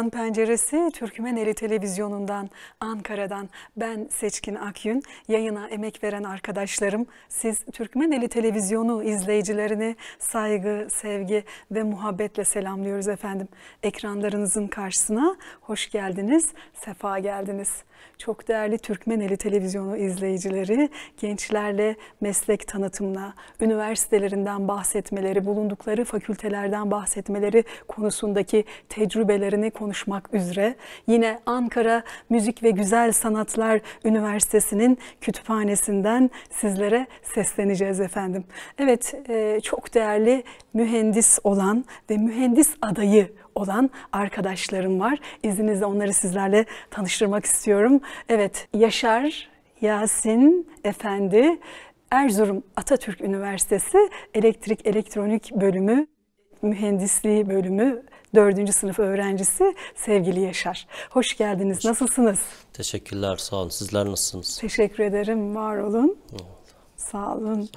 Mutfağın Penceresi Türkmeneli Televizyonu'ndan, Ankara'dan ben Seçkin Akyün. Yayına emek veren arkadaşlarım, siz Türkmeneli Televizyonu izleyicilerini saygı, sevgi ve muhabbetle selamlıyoruz efendim. Ekranlarınızın karşısına hoş geldiniz, sefa geldiniz. Çok değerli Türkmeneli televizyonu izleyicileri gençlerle meslek tanıtımına, üniversitelerinden bahsetmeleri, bulundukları fakültelerden bahsetmeleri konusundaki tecrübelerini konuşmak üzere yine Ankara Müzik ve Güzel Sanatlar Üniversitesi'nin kütüphanesinden sizlere sesleneceğiz efendim. Evet, e, çok değerli mühendis olan ve mühendis adayı olan arkadaşlarım var. İzninizle onları sizlerle tanıştırmak istiyorum. Evet, Yaşar, Yasin Efendi, Erzurum Atatürk Üniversitesi Elektrik Elektronik Bölümü Mühendisliği Bölümü 4. sınıf öğrencisi sevgili Yaşar. Hoş geldiniz. Nasılsınız? Teşekkürler. Sağ olun. Sizler nasılsınız? Teşekkür ederim. Var olun. Sağ olun. Sağ olun.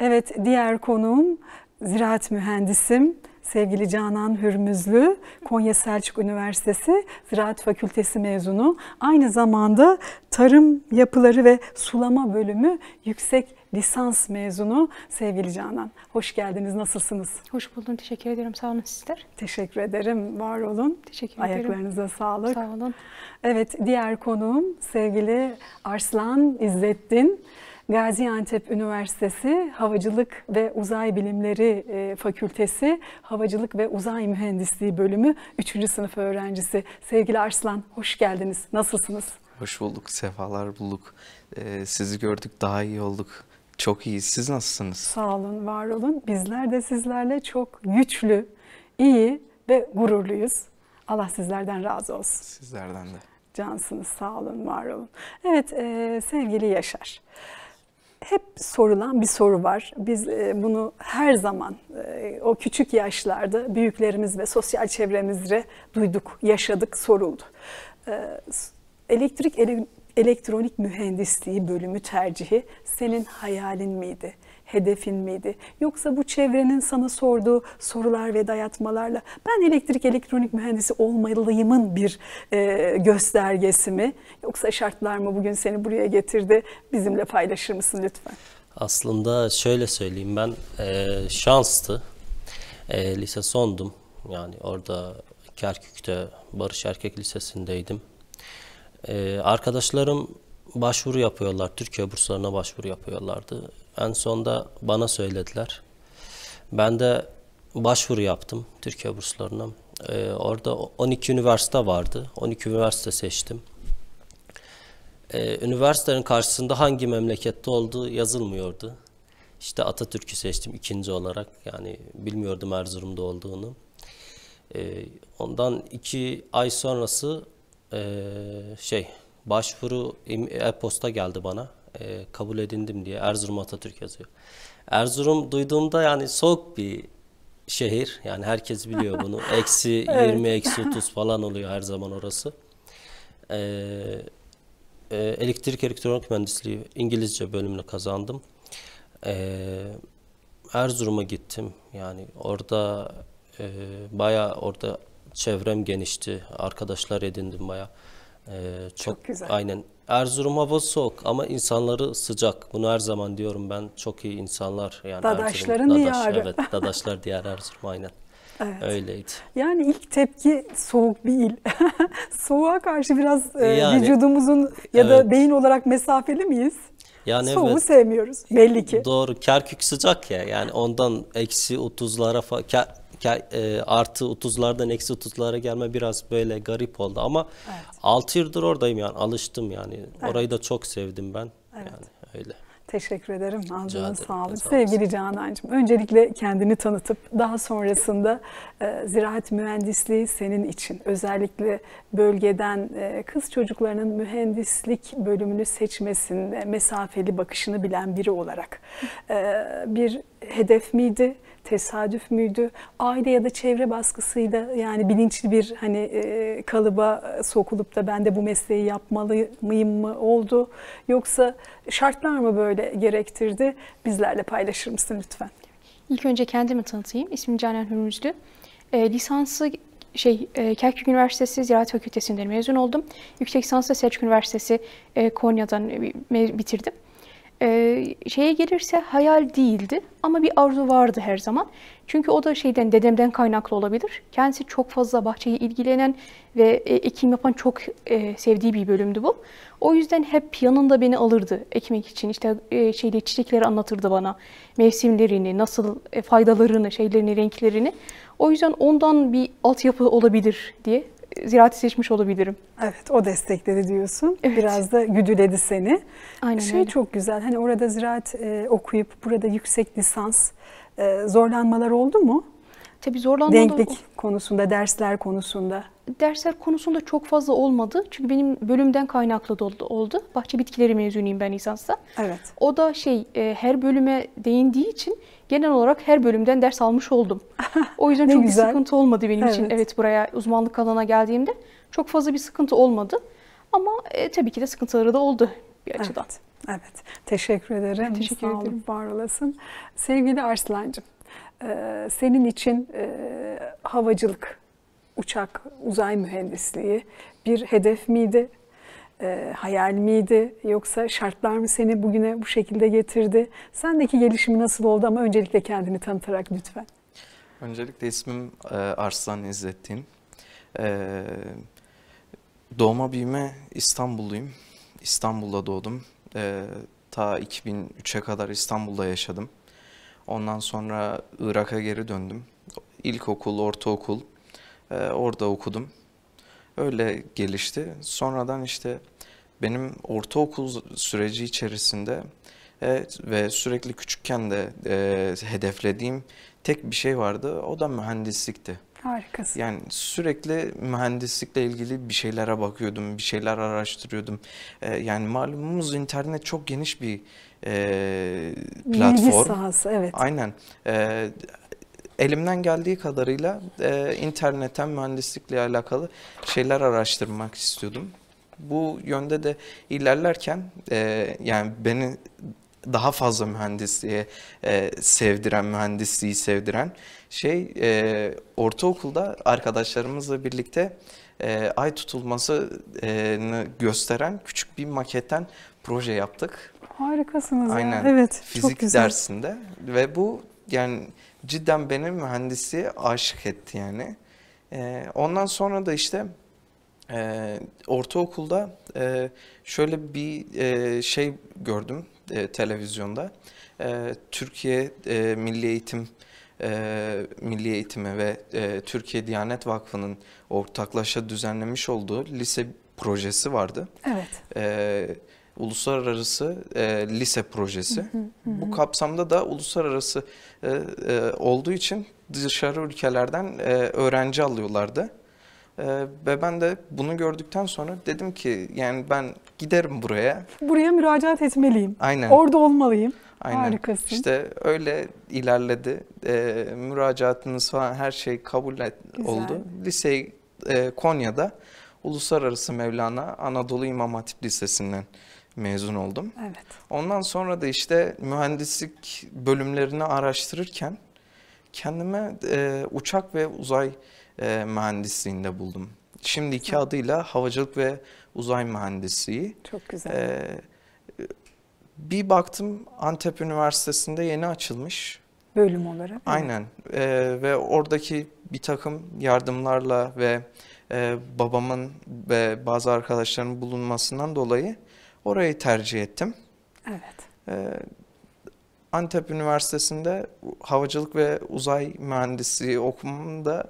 Evet, diğer konuğum ziraat mühendisim sevgili Canan Hürmüzlü, Konya Selçuk Üniversitesi Ziraat Fakültesi mezunu. Aynı zamanda Tarım Yapıları ve Sulama Bölümü yüksek lisans mezunu sevgili Canan. Hoş geldiniz, nasılsınız? Hoş buldum, teşekkür ederim. Sağ olun sizler. Teşekkür ederim, var olun. Teşekkür ederim. Ayaklarınıza sağlık. Sağ olun. Evet, diğer konuğum sevgili Arslan İzzettin. Gaziantep Üniversitesi Havacılık ve Uzay Bilimleri e, Fakültesi Havacılık ve Uzay Mühendisliği bölümü 3. sınıf öğrencisi. Sevgili Arslan hoş geldiniz. Nasılsınız? Hoş bulduk, sefalar bulduk. Ee, sizi gördük, daha iyi olduk. Çok iyi Siz nasılsınız? Sağ olun, var olun. Bizler de sizlerle çok güçlü, iyi ve gururluyuz. Allah sizlerden razı olsun. Sizlerden de. Cansınız, sağ olun, var olun. Evet, e, sevgili Yaşar hep sorulan bir soru var. Biz e, bunu her zaman e, o küçük yaşlarda büyüklerimiz ve sosyal çevremizde duyduk, yaşadık, soruldu. E, elektrik elektronik mühendisliği bölümü tercihi senin hayalin miydi? hedefin miydi? Yoksa bu çevrenin sana sorduğu sorular ve dayatmalarla ben elektrik elektronik mühendisi olmalıyımın bir e, göstergesi mi? Yoksa şartlar mı bugün seni buraya getirdi? Bizimle paylaşır mısın lütfen? Aslında şöyle söyleyeyim ben e, şanstı. E, lise sondum. Yani orada Kerkük'te Barış Erkek Lisesi'ndeydim. E, arkadaşlarım başvuru yapıyorlar. Türkiye burslarına başvuru yapıyorlardı. En sonda bana söylediler. Ben de başvuru yaptım Türkiye burslarına. Ee, orada 12 üniversite vardı. 12 üniversite seçtim. Ee, üniversitenin karşısında hangi memlekette olduğu yazılmıyordu. İşte Atatürk'ü seçtim ikinci olarak. Yani bilmiyordum Erzurum'da olduğunu. Ee, ondan iki ay sonrası e, şey başvuru e-posta geldi bana e, kabul edindim diye Erzurum Atatürk yazıyor. Erzurum duyduğumda yani soğuk bir şehir. Yani herkes biliyor bunu. Eksi 20, eksi 30 falan oluyor her zaman orası. E, e, elektrik elektronik mühendisliği İngilizce bölümünü kazandım. E, Erzurum'a gittim. Yani orada e, baya orada çevrem genişti. Arkadaşlar edindim baya. E, çok, çok güzel. Aynen Erzurum hava soğuk ama insanları sıcak. Bunu her zaman diyorum ben. Çok iyi insanlar. Yani Dadaşların Erzurum, Dadaş, diyarı. Evet, Dadaşlar diğer Erzurum aynen. Evet. Öyleydi. Yani ilk tepki soğuk bir il. Soğuğa karşı biraz e, yani, vücudumuzun ya evet. da beyin olarak mesafeli miyiz? Yani Soğuğu evet, sevmiyoruz belli ki. Doğru. Kerkük sıcak ya. Yani ondan eksi 30'lara falan e, artı 30'lardan eksi 30'lara gelme biraz böyle garip oldu ama evet. 6 yıldır oradayım yani alıştım yani. Evet. Orayı da çok sevdim ben. Evet. Yani öyle. Teşekkür ederim. Ağzına sağlık. Sağ Sevgili Canancığım, öncelikle kendini tanıtıp daha sonrasında e, ziraat mühendisliği senin için özellikle bölgeden e, kız çocuklarının mühendislik bölümünü seçmesinde mesafeli bakışını bilen biri olarak e, bir hedef miydi? tesadüf müydü? Aile ya da çevre baskısıyla yani bilinçli bir hani e, kalıba sokulup da ben de bu mesleği yapmalı mıyım mı oldu? Yoksa şartlar mı böyle gerektirdi? Bizlerle paylaşır mısın lütfen? İlk önce kendimi tanıtayım. İsmim Canan Hürmüzlü. E, lisansı şey e, Kerkük Üniversitesi Ziraat Fakültesinden mezun oldum. Yüksek lisansı da Selçuk Üniversitesi e, Konya'dan e, bitirdim e, şeye gelirse hayal değildi ama bir arzu vardı her zaman. Çünkü o da şeyden dedemden kaynaklı olabilir. Kendisi çok fazla bahçeyi ilgilenen ve e, ekim yapan çok e, sevdiği bir bölümdü bu. O yüzden hep yanında beni alırdı ekmek için. İşte e, şeyde çiçekleri anlatırdı bana. Mevsimlerini, nasıl e, faydalarını, şeylerini, renklerini. O yüzden ondan bir altyapı olabilir diye ziraati seçmiş olabilirim. Evet o destekledi diyorsun. Evet. Biraz da güdüledi seni. Aynen şey öyle. çok güzel hani orada ziraat e, okuyup burada yüksek lisans e, zorlanmalar oldu mu? Tabii zorlanmalar Denklik konusunda, dersler konusunda dersler konusunda çok fazla olmadı. Çünkü benim bölümden kaynaklı da oldu. Bahçe bitkileri mezunuyum ben lisansta. Evet. O da şey e, her bölüme değindiği için genel olarak her bölümden ders almış oldum. O yüzden çok güzel. bir sıkıntı olmadı benim evet. için. Evet buraya uzmanlık alana geldiğimde çok fazla bir sıkıntı olmadı. Ama e, tabii ki de sıkıntıları da oldu bir açıdan. Evet. Evet, teşekkür ederim. teşekkür Sağ ederim. Var olasın. Sevgili Arslan'cığım, e, senin için e, havacılık uçak, uzay mühendisliği bir hedef miydi? E, hayal miydi? Yoksa şartlar mı seni bugüne bu şekilde getirdi? Sendeki gelişimi nasıl oldu ama öncelikle kendini tanıtarak lütfen. Öncelikle ismim e, Arslan İzzettin. E, doğma büyüme İstanbulluyum. İstanbul'da doğdum. E, ta 2003'e kadar İstanbul'da yaşadım. Ondan sonra Irak'a geri döndüm. İlkokul, ortaokul, e, orada okudum. Öyle gelişti. Sonradan işte benim ortaokul süreci içerisinde e, ve sürekli küçükken de e, hedeflediğim tek bir şey vardı. O da mühendislikti. Harikasın. Yani sürekli mühendislikle ilgili bir şeylere bakıyordum, bir şeyler araştırıyordum. Ee, yani malumumuz internet çok geniş bir e, platform. Bilgi sahası, evet. Aynen. Ee, elimden geldiği kadarıyla e, internetten mühendislikle alakalı şeyler araştırmak istiyordum. Bu yönde de ilerlerken e, yani beni daha fazla mühendisliğe e, sevdiren, mühendisliği sevdiren şey e, ortaokulda arkadaşlarımızla birlikte e, ay tutulmasını gösteren küçük bir maketten proje yaptık. Harikasınız Aynen. ya. Evet, Fizik çok güzel. dersinde ve bu yani cidden beni mühendisi aşık etti yani. E, ondan sonra da işte e, ortaokulda e, şöyle bir e, şey gördüm e, televizyonda. E, Türkiye e, Milli Eğitim e, Milli Eğitimi ve e, Türkiye Diyanet Vakfı'nın ortaklaşa düzenlemiş olduğu lise projesi vardı. Evet. E, uluslararası e, lise projesi. Bu kapsamda da uluslararası e, e, olduğu için dışarı ülkelerden e, öğrenci alıyorlardı. E, ve ben de bunu gördükten sonra dedim ki yani ben giderim buraya. Buraya müracaat etmeliyim. Aynen. Orada olmalıyım. Aynen. Harikasın. İşte öyle ilerledi. E, müracaatınız falan her şey kabul et, Güzel. oldu. Liseyi e, Konya'da Uluslararası Mevlana Anadolu İmam Hatip Lisesi'nden mezun oldum. Evet. Ondan sonra da işte mühendislik bölümlerini araştırırken kendime e, uçak ve uzay e, mühendisliğinde buldum. Şimdiki Hı. adıyla havacılık ve uzay mühendisliği. Çok güzel. E, bir baktım Antep Üniversitesi'nde yeni açılmış. Bölüm olarak. Aynen e, ve oradaki bir takım yardımlarla ve e, babamın ve bazı arkadaşlarımın bulunmasından dolayı Orayı tercih ettim. Evet. Ee, Antep Üniversitesi'nde havacılık ve uzay mühendisliği okumamda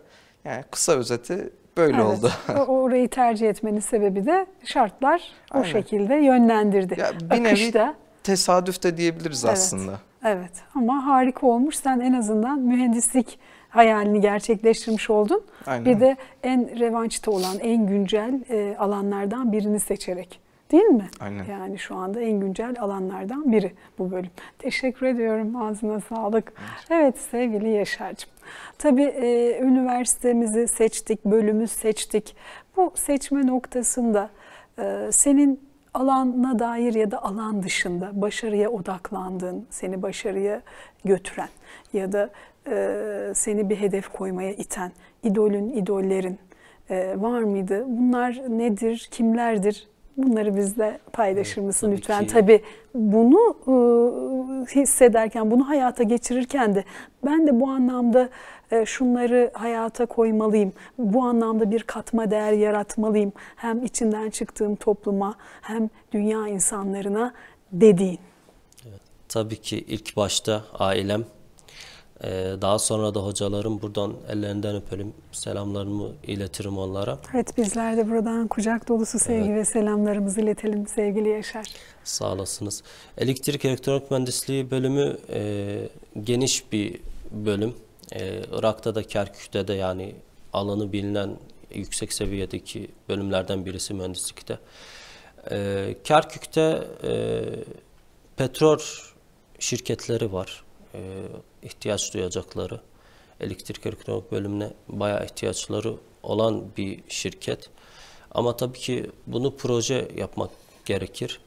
yani kısa özeti böyle evet, oldu. Orayı tercih etmenin sebebi de şartlar o şekilde yönlendirdi. Ya, bir Akışta. nevi tesadüf de diyebiliriz evet, aslında. Evet ama harika olmuş. Sen en azından mühendislik hayalini gerçekleştirmiş oldun. Aynen. Bir de en revançta olan, en güncel e, alanlardan birini seçerek. Değil mi? Aynen. Yani şu anda en güncel alanlardan biri bu bölüm. Teşekkür ediyorum. Ağzına sağlık. Evet, evet sevgili Yaşar'cığım. Tabii e, üniversitemizi seçtik, bölümü seçtik. Bu seçme noktasında e, senin alana dair ya da alan dışında başarıya odaklandığın, seni başarıya götüren ya da e, seni bir hedef koymaya iten idolün, idollerin e, var mıydı? Bunlar nedir, kimlerdir? Bunları bizle paylaşır mısın evet, lütfen? Ki. Tabii bunu e, hissederken, bunu hayata geçirirken de ben de bu anlamda e, şunları hayata koymalıyım. Bu anlamda bir katma değer yaratmalıyım. Hem içinden çıktığım topluma hem dünya insanlarına dediğin. tabii ki ilk başta ailem ee, daha sonra da hocalarım buradan ellerinden öpelim. Selamlarımı iletirim onlara. Evet bizler de buradan kucak dolusu sevgi evet. ve selamlarımızı iletelim sevgili Yaşar. Sağ olasınız. Elektrik elektronik mühendisliği bölümü e, geniş bir bölüm. E, Irak'ta da Kerkük'te de yani alanı bilinen yüksek seviyedeki bölümlerden birisi mühendislikte. E, Kerkük'te e, petrol şirketleri var e, ihtiyaç duyacakları elektrik elektronik bölümüne bayağı ihtiyaçları olan bir şirket. Ama tabii ki bunu proje yapmak gerekir.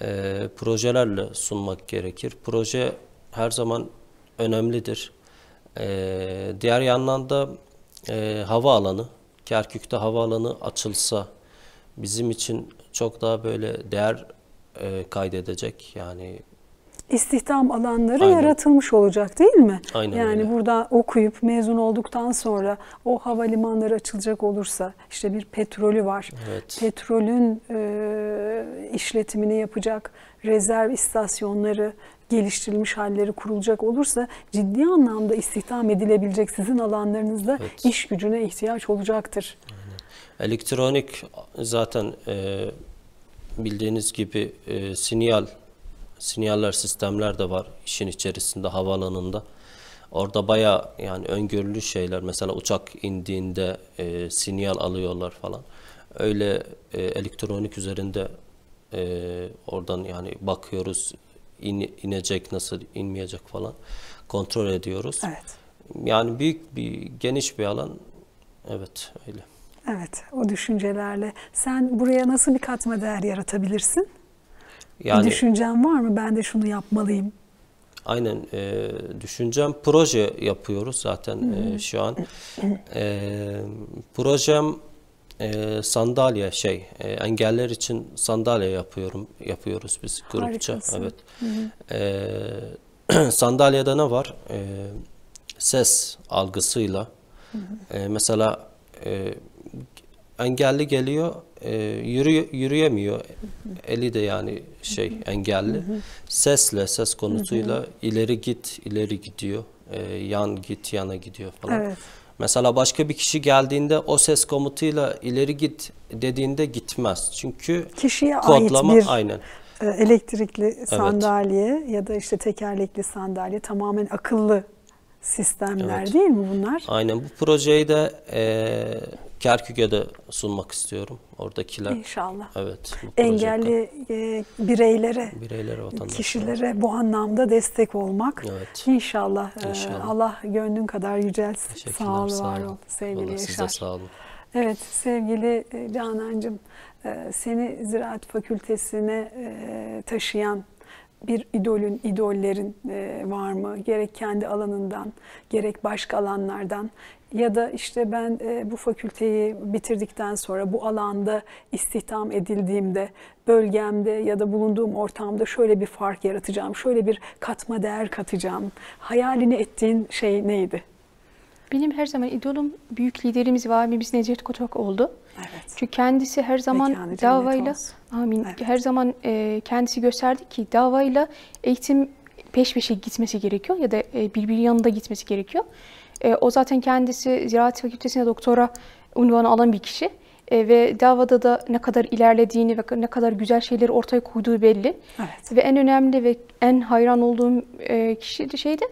E, projelerle sunmak gerekir. Proje her zaman önemlidir. E, diğer yandan da e, havaalanı, Kerkük'te havaalanı açılsa bizim için çok daha böyle değer e, kaydedecek. Yani istihdam alanları Aynen. yaratılmış olacak değil mi? Aynen yani öyle. burada okuyup mezun olduktan sonra o havalimanları açılacak olursa işte bir petrolü var. Evet. Petrolün e, işletimini yapacak rezerv istasyonları geliştirilmiş halleri kurulacak olursa ciddi anlamda istihdam edilebilecek sizin alanlarınızda evet. iş gücüne ihtiyaç olacaktır. Aynen. Elektronik zaten e, bildiğiniz gibi e, sinyal sinyaller sistemler de var işin içerisinde havalanında. Orada baya yani öngörülü şeyler mesela uçak indiğinde e, sinyal alıyorlar falan. Öyle e, elektronik üzerinde e, oradan yani bakıyoruz in, inecek nasıl inmeyecek falan kontrol ediyoruz. Evet. Yani büyük bir geniş bir alan evet öyle. Evet o düşüncelerle sen buraya nasıl bir katma değer yaratabilirsin? Yani, bir düşüncen var mı? Ben de şunu yapmalıyım. Aynen e, düşüncem proje yapıyoruz zaten e, şu an. E, projem e, sandalye şey e, engeller için sandalye yapıyorum yapıyoruz biz grupça. Harikasın. Evet. E, sandalyede ne var? E, ses algısıyla. E, mesela e, engelli geliyor e, yürü, yürüyemiyor. Eli de yani şey engelli. Sesle, ses konusuyla ileri git, ileri gidiyor. E, yan git, yana gidiyor falan. Evet. Mesela başka bir kişi geldiğinde o ses komutuyla ileri git dediğinde gitmez. Çünkü kişiye kodlama ait bir aynen. E, elektrikli sandalye evet. ya da işte tekerlekli sandalye tamamen akıllı sistemler evet. değil mi bunlar? Aynen bu projeyi de e, Kerkük'e de sunmak istiyorum. Oradakiler. İnşallah. Evet. Engelli e, bireylere, bireylere kişilere bu anlamda destek olmak. Evet. İnşallah. E, İnşallah. Allah gönlün kadar yücelsin. Sağ ol, sağ var ol. Sevgili Vallahi Yaşar. sağ olun. Evet sevgili e, Canancığım e, seni Ziraat Fakültesi'ne taşıyan bir idolün, idollerin e, var mı? Gerek kendi alanından, gerek başka alanlardan ya da işte ben e, bu fakülteyi bitirdikten sonra bu alanda istihdam edildiğimde bölgemde ya da bulunduğum ortamda şöyle bir fark yaratacağım, şöyle bir katma değer katacağım. Hayalini ettiğin şey neydi? Benim her zaman idolum büyük liderimiz ve abimiz Necdet Koçak oldu. Evet. Çünkü kendisi her zaman Mekanı davayla, amin, evet. her zaman e, kendisi gösterdi ki davayla eğitim peş peşe gitmesi gerekiyor ya da e, birbirinin yanında gitmesi gerekiyor. E, o zaten kendisi ziraat fakültesine doktora unvanı alan bir kişi e, ve davada da ne kadar ilerlediğini ve ne kadar güzel şeyleri ortaya koyduğu belli. Evet. Ve en önemli ve en hayran olduğum e, kişi de şeydi.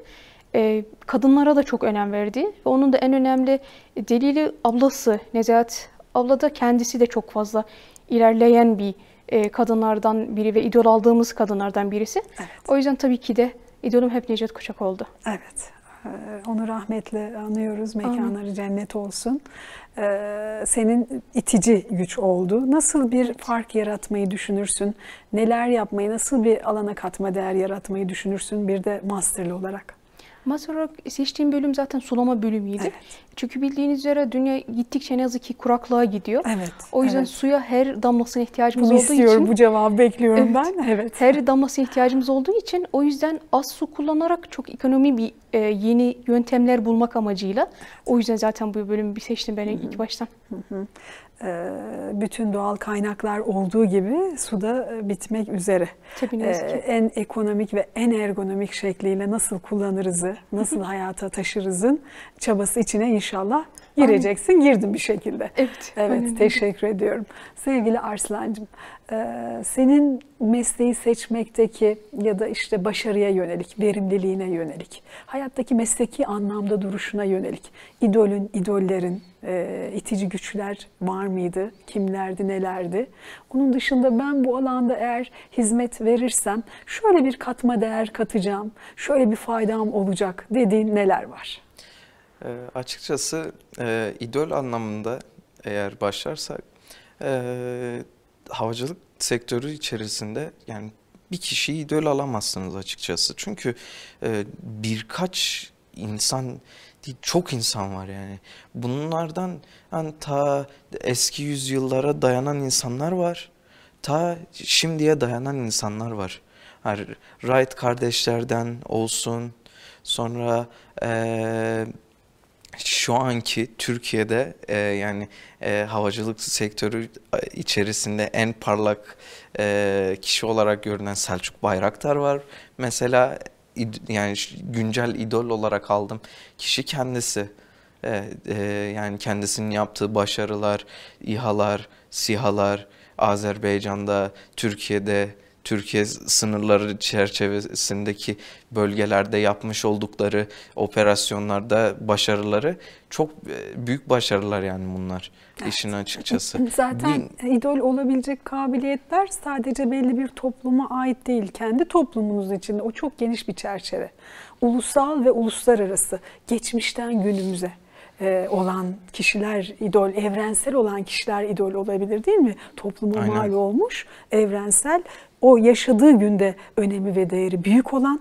Ee, kadınlara da çok önem verdiği ve onun da en önemli delili ablası Nezahat abla da kendisi de çok fazla ilerleyen bir e, kadınlardan biri ve idol aldığımız kadınlardan birisi. Evet. O yüzden tabii ki de idolüm hep Necdet Kuşak oldu. Evet. Ee, onu rahmetle anıyoruz. Mekanları Amin. cennet olsun. Ee, senin itici güç oldu. Nasıl bir fark yaratmayı düşünürsün? Neler yapmayı, nasıl bir alana katma değer yaratmayı düşünürsün? Bir de masterlı olarak. Master olarak seçtiğim bölüm zaten sulama bölümüydü. Evet. Çünkü bildiğiniz üzere dünya gittikçe ne yazık ki kuraklığa gidiyor. Evet. O yüzden evet. suya her damlasına ihtiyacımız Bunu olduğu istiyorum, için. istiyorum bu cevabı bekliyorum evet, ben. Evet. Her damlasına ihtiyacımız olduğu için o yüzden az su kullanarak çok ekonomi bir e, yeni yöntemler bulmak amacıyla. O yüzden zaten bu bölümü bir seçtim ben Hı-hı. ilk baştan. Hı-hı. Ee, bütün doğal kaynaklar olduğu gibi su da e, bitmek üzere. Tabii ne yazık ee, en ekonomik ve en ergonomik şekliyle nasıl kullanırızı, nasıl hayata taşırızın çabası içine inşallah gireceksin. Aynen. Girdim bir şekilde. Evet. Evet önemli. teşekkür ediyorum. Sevgili Arslancığım e, senin mesleği seçmekteki ya da işte başarıya yönelik, verimliliğine yönelik, hayattaki mesleki anlamda duruşuna yönelik idolün, idollerin, e, itici güçler var mıydı? Kimlerdi, nelerdi? Onun dışında ben bu alanda eğer hizmet verirsem şöyle bir katma değer katacağım, şöyle bir faydam olacak dediğin neler var? E, açıkçası e, idol anlamında eğer başlarsak e, havacılık sektörü içerisinde yani bir kişiyi idol alamazsınız açıkçası. Çünkü e, birkaç insan değil çok insan var yani. Bunlardan yani ta eski yüzyıllara dayanan insanlar var. Ta şimdiye dayanan insanlar var. Yani Wright kardeşlerden olsun sonra eee şu anki Türkiye'de e, yani e, havacılık sektörü e, içerisinde en parlak e, kişi olarak görünen Selçuk Bayraktar var. Mesela yani güncel idol olarak aldım kişi kendisi. E, e, yani kendisinin yaptığı başarılar, İHA'lar, SİHA'lar, Azerbaycan'da, Türkiye'de Türkiye sınırları çerçevesindeki bölgelerde yapmış oldukları operasyonlarda başarıları çok e, büyük başarılar yani bunlar evet. işin açıkçası. Zaten Bin... idol olabilecek kabiliyetler sadece belli bir topluma ait değil. Kendi toplumunuz içinde o çok geniş bir çerçeve. Ulusal ve uluslararası geçmişten günümüze. E, olan kişiler idol, evrensel olan kişiler idol olabilir değil mi? Topluma Aynen. mal olmuş, evrensel, o yaşadığı günde önemi ve değeri büyük olan,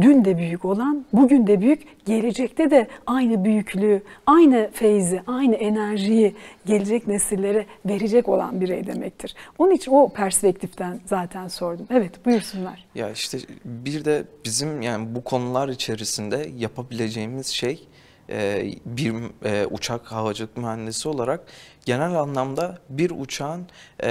dün de büyük olan, bugün de büyük, gelecekte de aynı büyüklüğü, aynı feyzi, aynı enerjiyi gelecek nesillere verecek olan birey demektir. Onun için o perspektiften zaten sordum. Evet buyursunlar. Ya işte bir de bizim yani bu konular içerisinde yapabileceğimiz şey e, bir e, uçak havacılık mühendisi olarak genel anlamda bir uçağın e,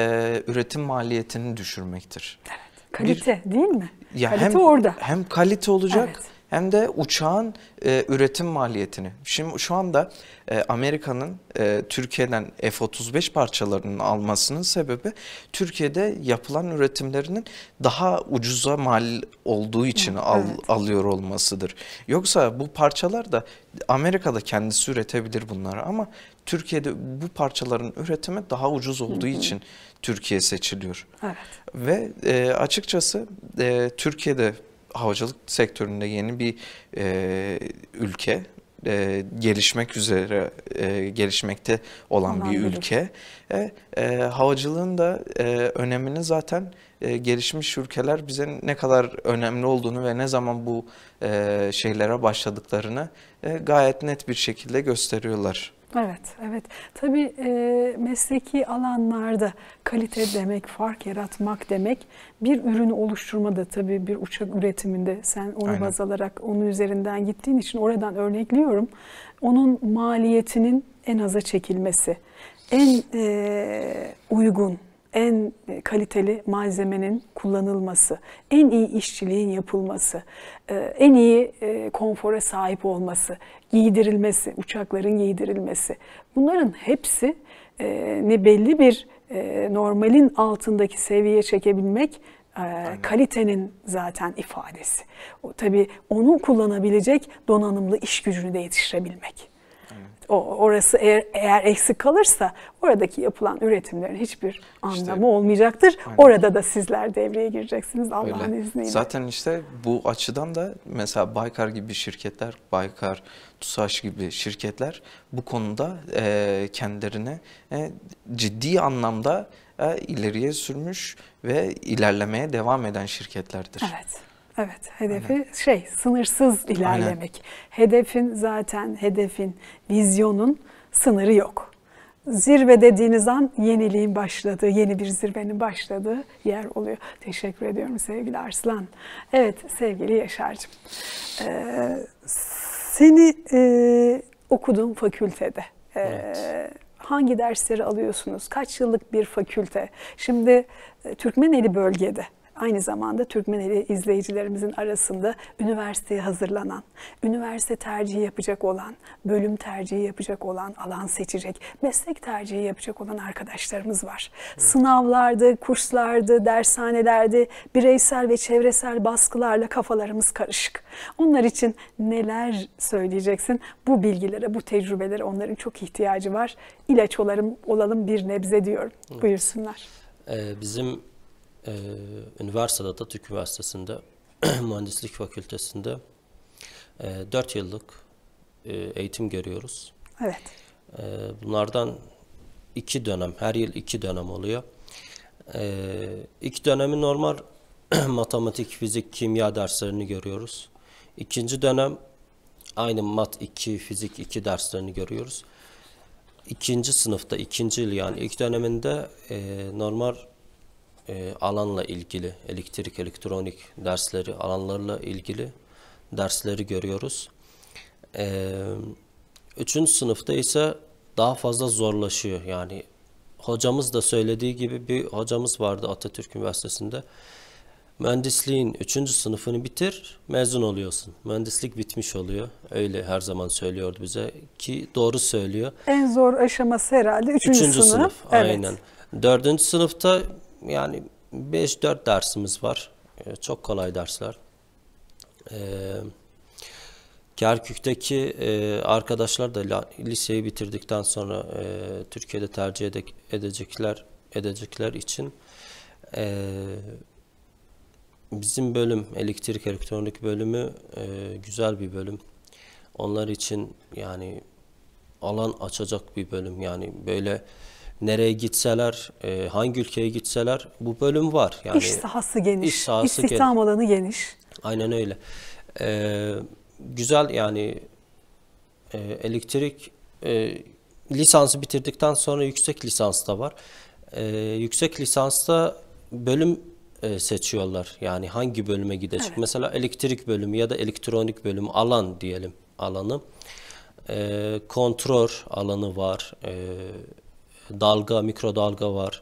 üretim maliyetini düşürmektir. Evet. Kalite bir, değil mi? Ya kalite hem, orada. Hem kalite olacak evet hem de uçağın e, üretim maliyetini. Şimdi şu anda e, Amerika'nın e, Türkiye'den F-35 parçalarının almasının sebebi Türkiye'de yapılan üretimlerinin daha ucuza mal olduğu için al, alıyor olmasıdır. Yoksa bu parçalar da Amerika'da kendisi üretebilir bunları ama Türkiye'de bu parçaların üretimi daha ucuz olduğu için Türkiye seçiliyor. Evet. Ve e, açıkçası e, Türkiye'de havacılık sektöründe yeni bir e, ülke e, gelişmek üzere e, gelişmekte olan Aman bir bilir. ülke. E, e, havacılığın da e, önemini zaten e, gelişmiş ülkeler bize ne kadar önemli olduğunu ve ne zaman bu e, şeylere başladıklarını e, gayet net bir şekilde gösteriyorlar. Evet, evet. Tabii e, mesleki alanlarda kalite demek, fark yaratmak demek bir ürünü oluşturma da tabii bir uçak üretiminde sen onu Aynen. baz alarak onun üzerinden gittiğin için oradan örnekliyorum. Onun maliyetinin en aza çekilmesi, en e, uygun en kaliteli malzemenin kullanılması, en iyi işçiliğin yapılması, e, en iyi e, konfora sahip olması, giydirilmesi, uçakların giydirilmesi. Bunların hepsi e, ne belli bir normalin altındaki seviye çekebilmek Aynen. kalitenin zaten ifadesi. O, tabii onu kullanabilecek donanımlı iş gücünü de yetiştirebilmek o, orası eğer, eğer eksik kalırsa oradaki yapılan üretimlerin hiçbir anlamı işte, olmayacaktır. Aynen. Orada da sizler devreye gireceksiniz Allah'ın izniyle. Zaten işte bu açıdan da mesela Baykar gibi şirketler, Baykar, TUSAŞ gibi şirketler bu konuda e, kendilerine e, ciddi anlamda e, ileriye sürmüş ve ilerlemeye devam eden şirketlerdir. Evet. Evet, hedefi Aynen. şey sınırsız ilerlemek. Aynen. Hedefin zaten hedefin, vizyonun sınırı yok. Zirve dediğiniz an yeniliğin başladığı, yeni bir zirvenin başladığı yer oluyor. Teşekkür ediyorum sevgili Arslan. Evet sevgili Yaşar'cığım. Ee, seni e, okudun fakültede. Ee, evet hangi dersleri alıyorsunuz? Kaç yıllık bir fakülte? Şimdi e, Türkmeneli bölgede aynı zamanda Türkmen izleyicilerimizin arasında üniversiteye hazırlanan, üniversite tercihi yapacak olan, bölüm tercihi yapacak olan, alan seçecek, meslek tercihi yapacak olan arkadaşlarımız var. Sınavlarda, kurslarda, dershanelerde bireysel ve çevresel baskılarla kafalarımız karışık. Onlar için neler söyleyeceksin? Bu bilgilere, bu tecrübelere onların çok ihtiyacı var. İlaç olalım, olalım bir nebze diyorum. Buyursunlar. Ee, bizim e, üniversitede de Üniversitesi'nde mühendislik fakültesinde e, 4 yıllık e, eğitim görüyoruz. Evet. E, bunlardan iki dönem, her yıl iki dönem oluyor. E, ilk dönemi normal matematik, fizik, kimya derslerini görüyoruz. İkinci dönem aynı mat 2, fizik 2 derslerini görüyoruz. İkinci sınıfta, ikinci yıl yani ilk döneminde e, normal e, alanla ilgili, elektrik, elektronik dersleri, alanlarla ilgili dersleri görüyoruz. E, üçüncü sınıfta ise daha fazla zorlaşıyor. Yani hocamız da söylediği gibi bir hocamız vardı Atatürk Üniversitesi'nde. Mühendisliğin üçüncü sınıfını bitir, mezun oluyorsun. Mühendislik bitmiş oluyor. Öyle her zaman söylüyordu bize ki doğru söylüyor. En zor aşaması herhalde üçüncü sınıf. 3. sınıf, evet. aynen. Dördüncü sınıfta yani 5-4 dersimiz var. E, çok kolay dersler. E, Kerkük'teki e, arkadaşlar da liseyi bitirdikten sonra e, Türkiye'de tercih ede edecekler edecekler için e, bizim bölüm elektrik elektronik bölümü e, güzel bir bölüm. Onlar için yani alan açacak bir bölüm yani böyle nereye gitseler, e, hangi ülkeye gitseler bu bölüm var. Yani iş sahası geniş, iş sahası istihdam geniş. alanı geniş. Aynen öyle. E, güzel yani e, elektrik e, lisansı bitirdikten sonra yüksek lisans da var. E, yüksek lisansta bölüm e, seçiyorlar. Yani hangi bölüme gidecek? Evet. Mesela elektrik bölümü ya da elektronik bölümü alan diyelim alanı. E, kontrol alanı var. E, dalga, mikrodalga var,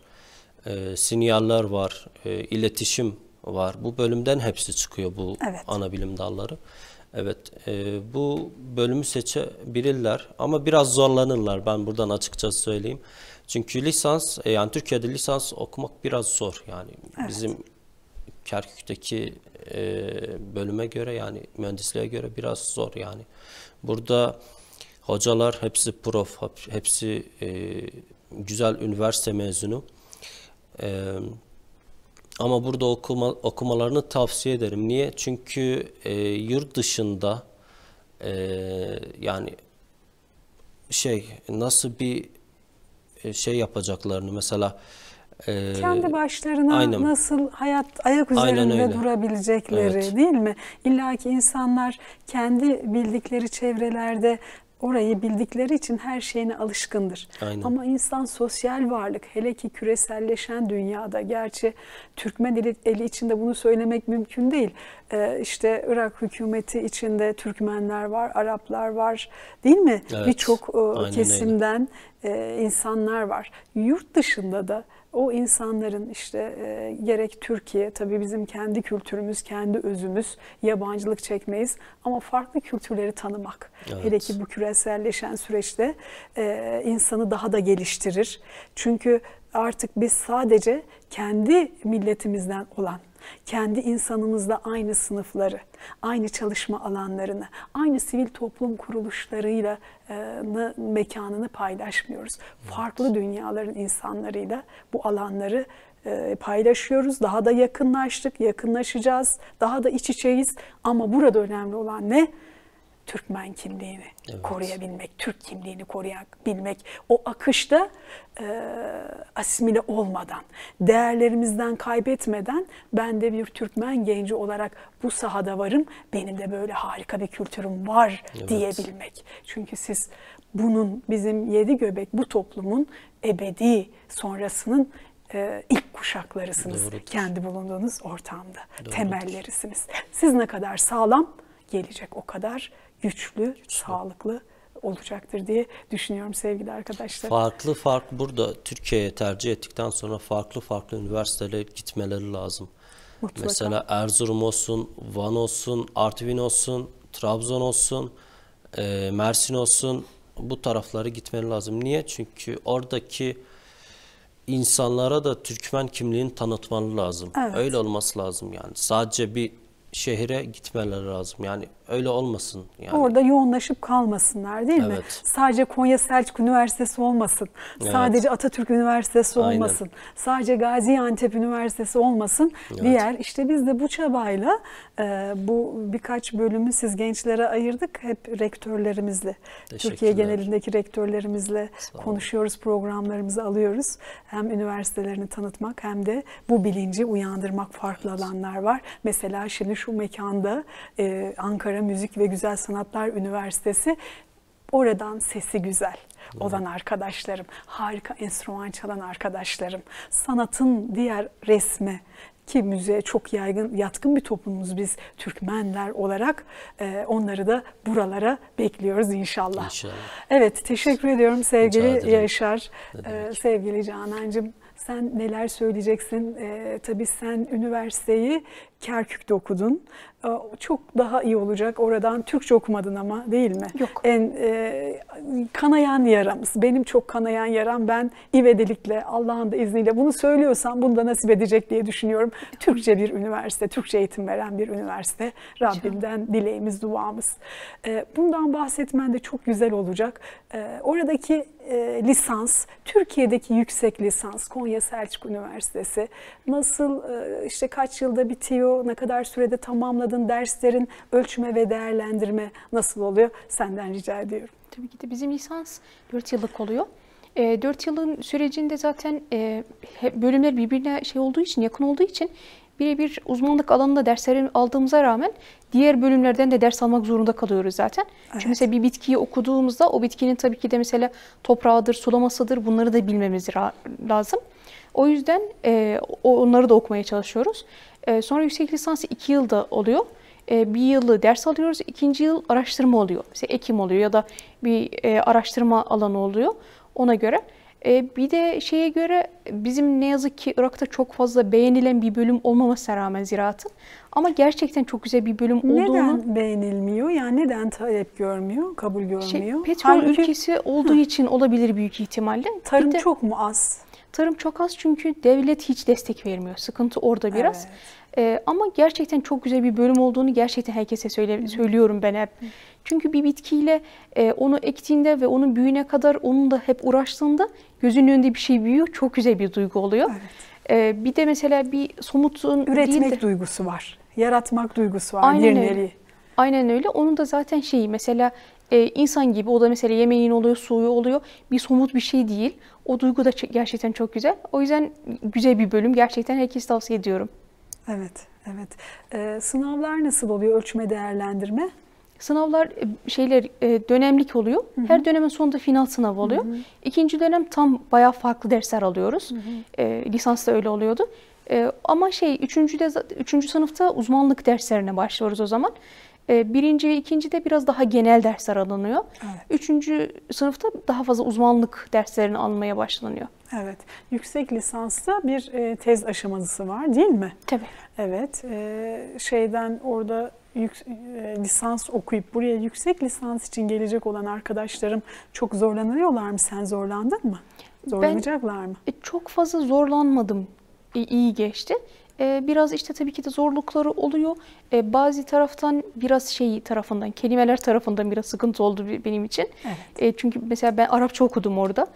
e, sinyaller var, e, iletişim var. Bu bölümden hepsi çıkıyor bu evet. ana bilim dalları. Evet, e, bu bölümü seçebilirler ama biraz zorlanırlar ben buradan açıkça söyleyeyim. Çünkü lisans, e, yani Türkiye'de lisans okumak biraz zor yani evet. bizim Kerkük'teki e, bölüme göre yani mühendisliğe göre biraz zor yani. Burada hocalar hepsi prof, hepsi e, güzel üniversite mezunu. E, ama burada okuma, okumalarını tavsiye ederim. Niye? Çünkü e, yurt dışında e, yani şey nasıl bir e, şey yapacaklarını mesela e, kendi başlarına aynen. nasıl hayat ayak üzerinde durabilecekleri evet. değil mi? İlla ki insanlar kendi bildikleri çevrelerde orayı bildikleri için her şeyine alışkındır. Aynen. Ama insan sosyal varlık hele ki küreselleşen dünyada gerçi Türkmen eli, eli içinde bunu söylemek mümkün değil. Ee, işte Irak hükümeti içinde Türkmenler var, Araplar var değil mi? Evet. Birçok e, kesimden öyle. insanlar var. Yurt dışında da o insanların işte e, gerek Türkiye, tabii bizim kendi kültürümüz, kendi özümüz, yabancılık çekmeyiz ama farklı kültürleri tanımak. Evet. Hele ki bu küreselleşen süreçte e, insanı daha da geliştirir. Çünkü artık biz sadece kendi milletimizden olan kendi insanımızla aynı sınıfları, aynı çalışma alanlarını, aynı sivil toplum kuruluşlarıyla e, mekanını paylaşmıyoruz. Evet. Farklı dünyaların insanlarıyla bu alanları e, paylaşıyoruz. Daha da yakınlaştık, yakınlaşacağız, daha da iç içeyiz. Ama burada önemli olan ne? Türkmen kimliğini evet. koruyabilmek, Türk kimliğini koruyabilmek, o akışta e, asimile olmadan, değerlerimizden kaybetmeden ben de bir Türkmen genci olarak bu sahada varım, benim de böyle harika bir kültürüm var evet. diyebilmek. Çünkü siz bunun bizim yedi göbek bu toplumun ebedi sonrasının e, ilk kuşaklarısınız. Doğrudur. Kendi bulunduğunuz ortamda Doğrudur. temellerisiniz. Siz ne kadar sağlam gelecek o kadar güçlü, güçlü, sağlıklı olacaktır diye düşünüyorum sevgili arkadaşlar. Farklı farklı burada Türkiye'ye tercih ettikten sonra farklı farklı üniversitelere gitmeleri lazım. Mutlaka. Mesela Erzurum olsun, Van olsun, Artvin olsun, Trabzon olsun, e, Mersin olsun bu taraflara gitmeleri lazım. Niye? Çünkü oradaki insanlara da Türkmen kimliğini tanıtmalı lazım. Evet. Öyle olması lazım yani. Sadece bir şehire gitmeleri lazım. Yani öyle olmasın. Yani. Orada yoğunlaşıp kalmasınlar değil evet. mi? Sadece Konya Selçuk Üniversitesi olmasın. Evet. Sadece Atatürk Üniversitesi Aynen. olmasın. Sadece Gaziantep Üniversitesi olmasın. Evet. Diğer işte biz de bu çabayla e, bu birkaç bölümü siz gençlere ayırdık. Hep rektörlerimizle, Türkiye genelindeki rektörlerimizle konuşuyoruz, programlarımızı alıyoruz. Hem üniversitelerini tanıtmak hem de bu bilinci uyandırmak farklı evet. alanlar var. Mesela şimdi şu mekanda e, Ankara Ankara Müzik ve Güzel Sanatlar Üniversitesi. Oradan sesi güzel olan arkadaşlarım, harika enstrüman çalan arkadaşlarım, sanatın diğer resmi, ki müziğe çok yaygın, yatkın bir toplumuz biz Türkmenler olarak. E, onları da buralara bekliyoruz inşallah. İnşallah. Evet, teşekkür ediyorum sevgili Yaşar, e, sevgili Canancığım. Sen neler söyleyeceksin? E, tabii sen üniversiteyi Kerkük'te okudun. Ee, çok daha iyi olacak. Oradan Türkçe okumadın ama değil mi? Yok. En e, kanayan yaramız. Benim çok kanayan yaram. Ben ivedilikle Allah'ın da izniyle bunu söylüyorsam bunu da nasip edecek diye düşünüyorum. Türkçe bir üniversite, Türkçe eğitim veren bir üniversite. Rabbimden dileğimiz, duamız. E, bundan bahsetmen de çok güzel olacak. E, oradaki e, lisans, Türkiye'deki yüksek lisans, Konya Selçuk Üniversitesi nasıl e, işte kaç yılda bitiyor oluyor? Ne kadar sürede tamamladın derslerin ölçme ve değerlendirme nasıl oluyor? Senden rica ediyorum. Tabii ki de bizim lisans 4 yıllık oluyor. E, ee, 4 yılın sürecinde zaten e, bölümler birbirine şey olduğu için, yakın olduğu için birebir uzmanlık alanında dersleri aldığımıza rağmen diğer bölümlerden de ders almak zorunda kalıyoruz zaten. Evet. Çünkü mesela bir bitkiyi okuduğumuzda o bitkinin tabii ki de mesela toprağıdır, sulamasıdır bunları da bilmemiz lazım. O yüzden e, onları da okumaya çalışıyoruz. Ee, sonra yüksek lisansı 2 yılda oluyor. Ee, bir yılı ders alıyoruz, ikinci yıl araştırma oluyor. Mesela ekim oluyor ya da bir e, araştırma alanı oluyor ona göre. Ee, bir de şeye göre bizim ne yazık ki Irak'ta çok fazla beğenilen bir bölüm olmamasına rağmen ziraatın ama gerçekten çok güzel bir bölüm olduğunu... Neden beğenilmiyor? Yani neden talep görmüyor, kabul görmüyor? Şey, petrol Halbuki... ülkesi olduğu için olabilir büyük ihtimalle. Tarım de... çok mu az? Tarım çok az çünkü devlet hiç destek vermiyor. Sıkıntı orada biraz. Evet. Ee, ama gerçekten çok güzel bir bölüm olduğunu gerçekten herkese söyle, Hı. söylüyorum ben hep. Hı. Çünkü bir bitkiyle e, onu ektiğinde ve onun büyüğüne kadar onun da hep uğraştığında gözünün önünde bir şey büyüyor. Çok güzel bir duygu oluyor. Evet. Ee, bir de mesela bir somutun Üretmek değil de, duygusu var. Yaratmak duygusu var. Aynen öyle. Aynen öyle. Onun da zaten şeyi mesela e, insan gibi o da mesela yemeğin oluyor, suyu oluyor. Bir somut bir şey değil. O duygu da gerçekten çok güzel. O yüzden güzel bir bölüm. Gerçekten herkese tavsiye ediyorum. Evet, evet. Ee, sınavlar nasıl oluyor? Ölçme, değerlendirme? Sınavlar e, şeyler e, dönemlik oluyor. Hı hı. Her dönemin sonunda final sınavı oluyor. Hı hı. İkinci dönem tam bayağı farklı dersler alıyoruz. Hı E, lisans da öyle oluyordu. E, ama şey üçüncü de üçüncü sınıfta uzmanlık derslerine başlıyoruz o zaman. Ee, birinci ve ikinci de biraz daha genel dersler alınıyor. Evet. Üçüncü sınıfta daha fazla uzmanlık derslerini almaya başlanıyor. Evet. Yüksek lisansta bir e, tez aşaması var değil mi? Tabii. Evet. E, şeyden orada yük, e, lisans okuyup buraya yüksek lisans için gelecek olan arkadaşlarım çok zorlanıyorlar mı? Sen zorlandın mı? Zorlanacaklar ben mı? Çok fazla zorlanmadım. İyi geçti. Ee, biraz işte tabii ki de zorlukları oluyor. Ee, bazı taraftan biraz şey tarafından, kelimeler tarafından biraz sıkıntı oldu benim için. Evet. Ee, çünkü mesela ben Arapça okudum orada.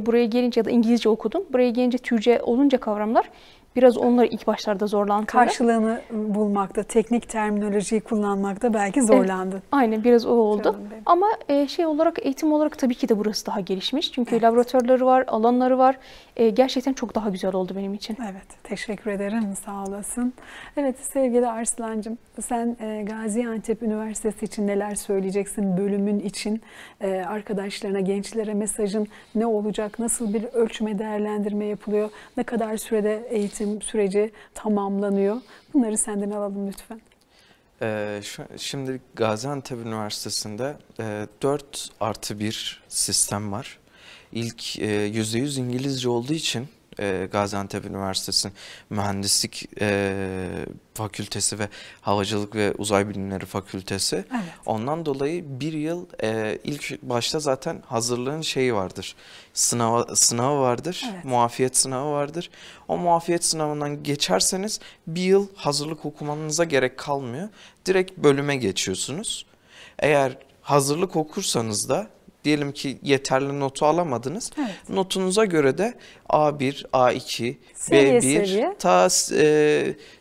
Buraya gelince ya da İngilizce okudum. Buraya gelince Türkçe olunca kavramlar biraz onları ilk başlarda zorlandı. Karşılığını bulmakta, teknik terminolojiyi kullanmakta belki zorlandı. Evet, aynen biraz o oldu. Ama e, şey olarak eğitim olarak tabii ki de burası daha gelişmiş. Çünkü evet. laboratuvarları var, alanları var e, gerçekten çok daha güzel oldu benim için. Evet, teşekkür ederim. Sağ olasın. Evet sevgili Arslan'cığım sen e, Gaziantep Üniversitesi için neler söyleyeceksin bölümün için? E, arkadaşlarına, gençlere mesajın ne olacak? Nasıl bir ölçme değerlendirme yapılıyor? Ne kadar sürede eğitim süreci tamamlanıyor? Bunları senden alalım lütfen. E, şimdi Gaziantep Üniversitesi'nde 4 e, artı 1 sistem var ilk e, %100 İngilizce olduğu için e, Gaziantep Üniversitesi'nin mühendislik e, fakültesi ve havacılık ve uzay bilimleri fakültesi. Evet. Ondan dolayı bir yıl e, ilk başta zaten hazırlığın şeyi vardır. Sınava, sınavı vardır, evet. muafiyet sınavı vardır. O muafiyet sınavından geçerseniz bir yıl hazırlık okumanıza gerek kalmıyor. Direkt bölüme geçiyorsunuz. Eğer hazırlık okursanız da diyelim ki yeterli notu alamadınız. Evet. Notunuza göre de A1, A2, seviye, B1 seviye. ta e,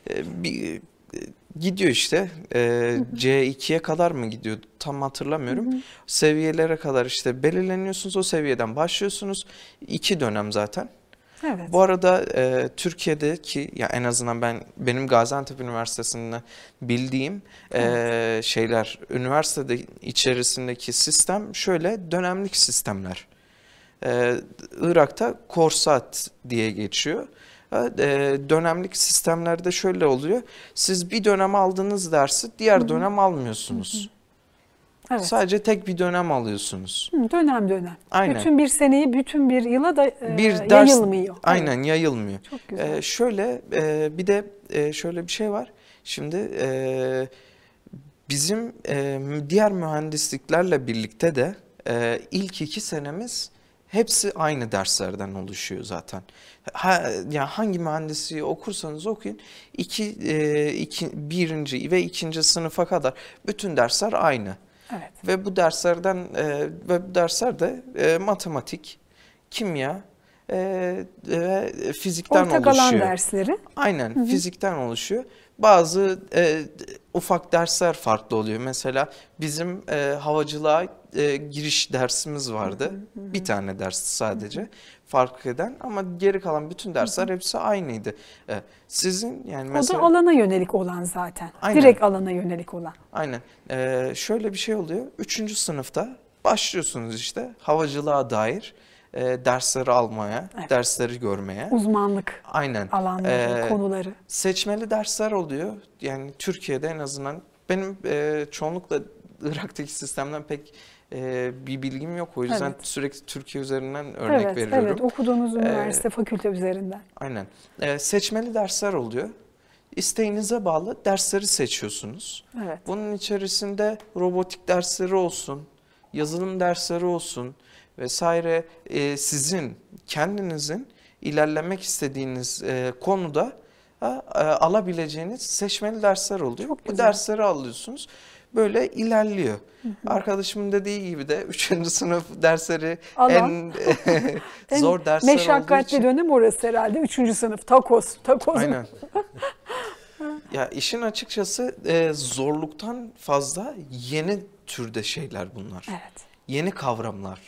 e bir, e, gidiyor işte e, C2'ye kadar mı gidiyor tam hatırlamıyorum. Hı hı. Seviyelere kadar işte belirleniyorsunuz o seviyeden başlıyorsunuz. iki dönem zaten Evet. Bu arada e, Türkiye'deki ya en azından ben benim Gaziantep Üniversitesi'nde bildiğim e, evet. e, şeyler üniversitede içerisindeki sistem şöyle dönemlik sistemler. E, Irak'ta korsat diye geçiyor. E, e dönemlik sistemlerde şöyle oluyor. Siz bir dönem aldığınız dersi diğer Hı -hı. dönem almıyorsunuz. Hı -hı. Evet. Sadece tek bir dönem alıyorsunuz. Hı, dönem dönem. Aynen. Bütün bir seneyi, bütün bir yıla da e, bir ders, yayılmıyor. Aynen evet. yayılmıyor. Çok güzel. E, şöyle e, bir de e, şöyle bir şey var. Şimdi e, bizim e, diğer mühendisliklerle birlikte de e, ilk iki senemiz hepsi aynı derslerden oluşuyor zaten. Ha, yani hangi mühendisliği okursanız okuyun, iki, e, iki, birinci ve ikinci sınıfa kadar bütün dersler aynı. Evet. Ve bu derslerden e, ve bu dersler e, matematik, kimya e, e ve fizikten Ortak oluşuyor. Ortak alan dersleri. Aynen Hı -hı. fizikten oluşuyor. Bazı e, ufak dersler farklı oluyor. Mesela bizim e, havacılığa e, giriş dersimiz vardı. Bir tane ders sadece fark eden ama geri kalan bütün dersler hepsi aynıydı. E, sizin yani mesela... O da alana yönelik olan zaten. Aynen. Direkt alana yönelik olan. Aynen. E, şöyle bir şey oluyor. Üçüncü sınıfta başlıyorsunuz işte havacılığa dair e, dersleri almaya, evet. dersleri görmeye. Uzmanlık Aynen. alanları, ee, konuları. Seçmeli dersler oluyor. Yani Türkiye'de en azından benim e, çoğunlukla Irak'taki sistemden pek e, bir bilgim yok. O yüzden evet. sürekli Türkiye üzerinden örnek evet, veriyorum. Evet, okuduğunuz e, üniversite, ee, fakülte üzerinden. Aynen. E, seçmeli dersler oluyor. İsteğinize bağlı dersleri seçiyorsunuz. Evet. Bunun içerisinde robotik dersleri olsun, yazılım dersleri olsun, vesaire e, sizin kendinizin ilerlemek istediğiniz e, konuda e, alabileceğiniz seçmeli dersler oluyor. Çok Bu dersleri alıyorsunuz. Böyle ilerliyor. Hı hı. Arkadaşımın dediği gibi de 3. sınıf dersleri Alan. en zor dersler Meşakkatli olduğu için. dönem orası herhalde 3. sınıf takos. takos Aynen. ya işin açıkçası e, zorluktan fazla yeni türde şeyler bunlar. Evet. Yeni kavramlar,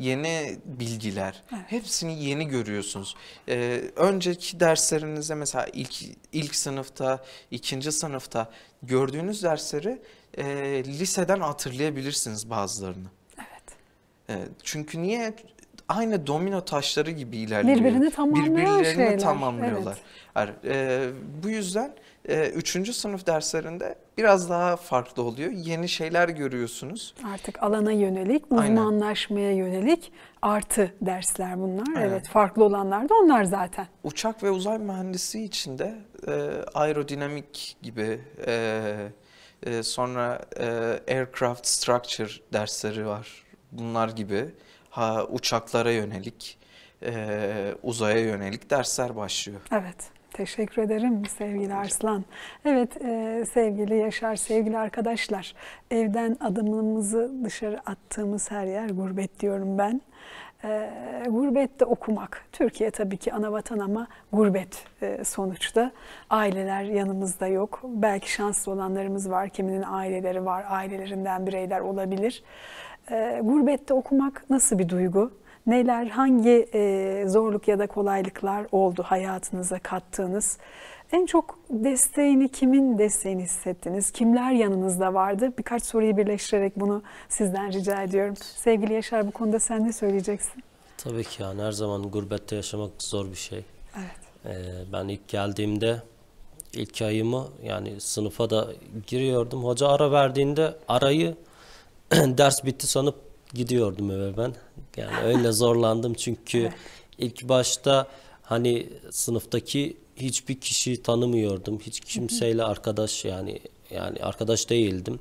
yeni bilgiler. Evet. Hepsini yeni görüyorsunuz. Ee, önceki derslerinize mesela ilk ilk sınıfta, ikinci sınıfta gördüğünüz dersleri e, liseden hatırlayabilirsiniz bazılarını. Evet. E, çünkü niye? aynı domino taşları gibi ilerliyor. Birbirini tamamlıyor Birbirlerini şeyler. tamamlıyorlar. Evet. Er, e, bu yüzden e, üçüncü sınıf derslerinde biraz daha farklı oluyor. Yeni şeyler görüyorsunuz. Artık alana yönelik, uzmanlaşmaya Aynen. yönelik artı dersler bunlar. Aynen. Evet, farklı olanlar da onlar zaten. Uçak ve uzay mühendisliği içinde e, aerodinamik gibi e, e, sonra e, aircraft structure dersleri var. Bunlar gibi ha, uçaklara yönelik, e, uzaya yönelik dersler başlıyor. Evet. Teşekkür ederim sevgili Arslan. Evet e, sevgili Yaşar, sevgili arkadaşlar. Evden adımımızı dışarı attığımız her yer gurbet diyorum ben. E, de okumak, Türkiye tabii ki ana vatan ama gurbet e, sonuçta. Aileler yanımızda yok. Belki şanslı olanlarımız var, kiminin aileleri var, ailelerinden bireyler olabilir e, gurbette okumak nasıl bir duygu? Neler, hangi e, zorluk ya da kolaylıklar oldu hayatınıza kattığınız? En çok desteğini, kimin desteğini hissettiniz? Kimler yanınızda vardı? Birkaç soruyu birleştirerek bunu sizden rica ediyorum. Sevgili Yaşar bu konuda sen ne söyleyeceksin? Tabii ki yani her zaman gurbette yaşamak zor bir şey. Evet. Ee, ben ilk geldiğimde ilk ayımı yani sınıfa da giriyordum. Hoca ara verdiğinde arayı ders bitti sanıp gidiyordum eve ben. Yani öyle zorlandım çünkü evet. ilk başta hani sınıftaki hiçbir kişi tanımıyordum. Hiç kimseyle arkadaş yani yani arkadaş değildim.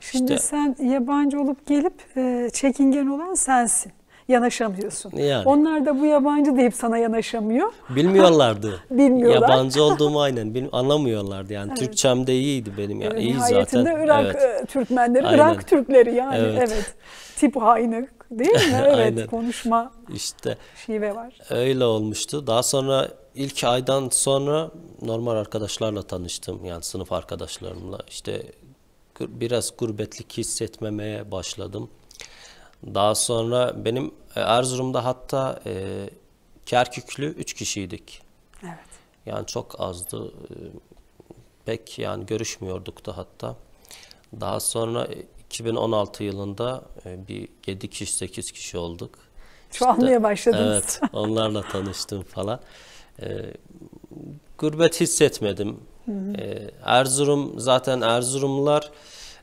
Şimdi işte, sen yabancı olup gelip e, çekingen olan sensin yanaşamıyorsun. Yani. Onlar da bu yabancı deyip sana yanaşamıyor. Bilmiyorlardı. Bilmiyorlar. Yabancı olduğumu aynen bil, anlamıyorlardı yani. Evet. Türkçem de iyiydi benim yani. Evet, İyi zaten. Irak evet. E, Türkmenleri, aynen. Irak Türkleri yani evet. evet. Tip haini değil mi? Evet aynen. konuşma işte şive var. Öyle olmuştu. Daha sonra ilk aydan sonra normal arkadaşlarla tanıştım. Yani sınıf arkadaşlarımla. İşte biraz gurbetlik hissetmemeye başladım. Daha sonra benim e, Erzurum'da hatta e, Kerküklü 3 kişiydik. Evet. Yani çok azdı. E, pek yani görüşmüyorduk da hatta. Daha sonra 2016 e, yılında e, bir 7 kişi 8 kişi olduk. Şu işte, almaya başladınız. Evet onlarla tanıştım falan. E, gurbet hissetmedim. Hı hı. E, Erzurum zaten Erzurumlar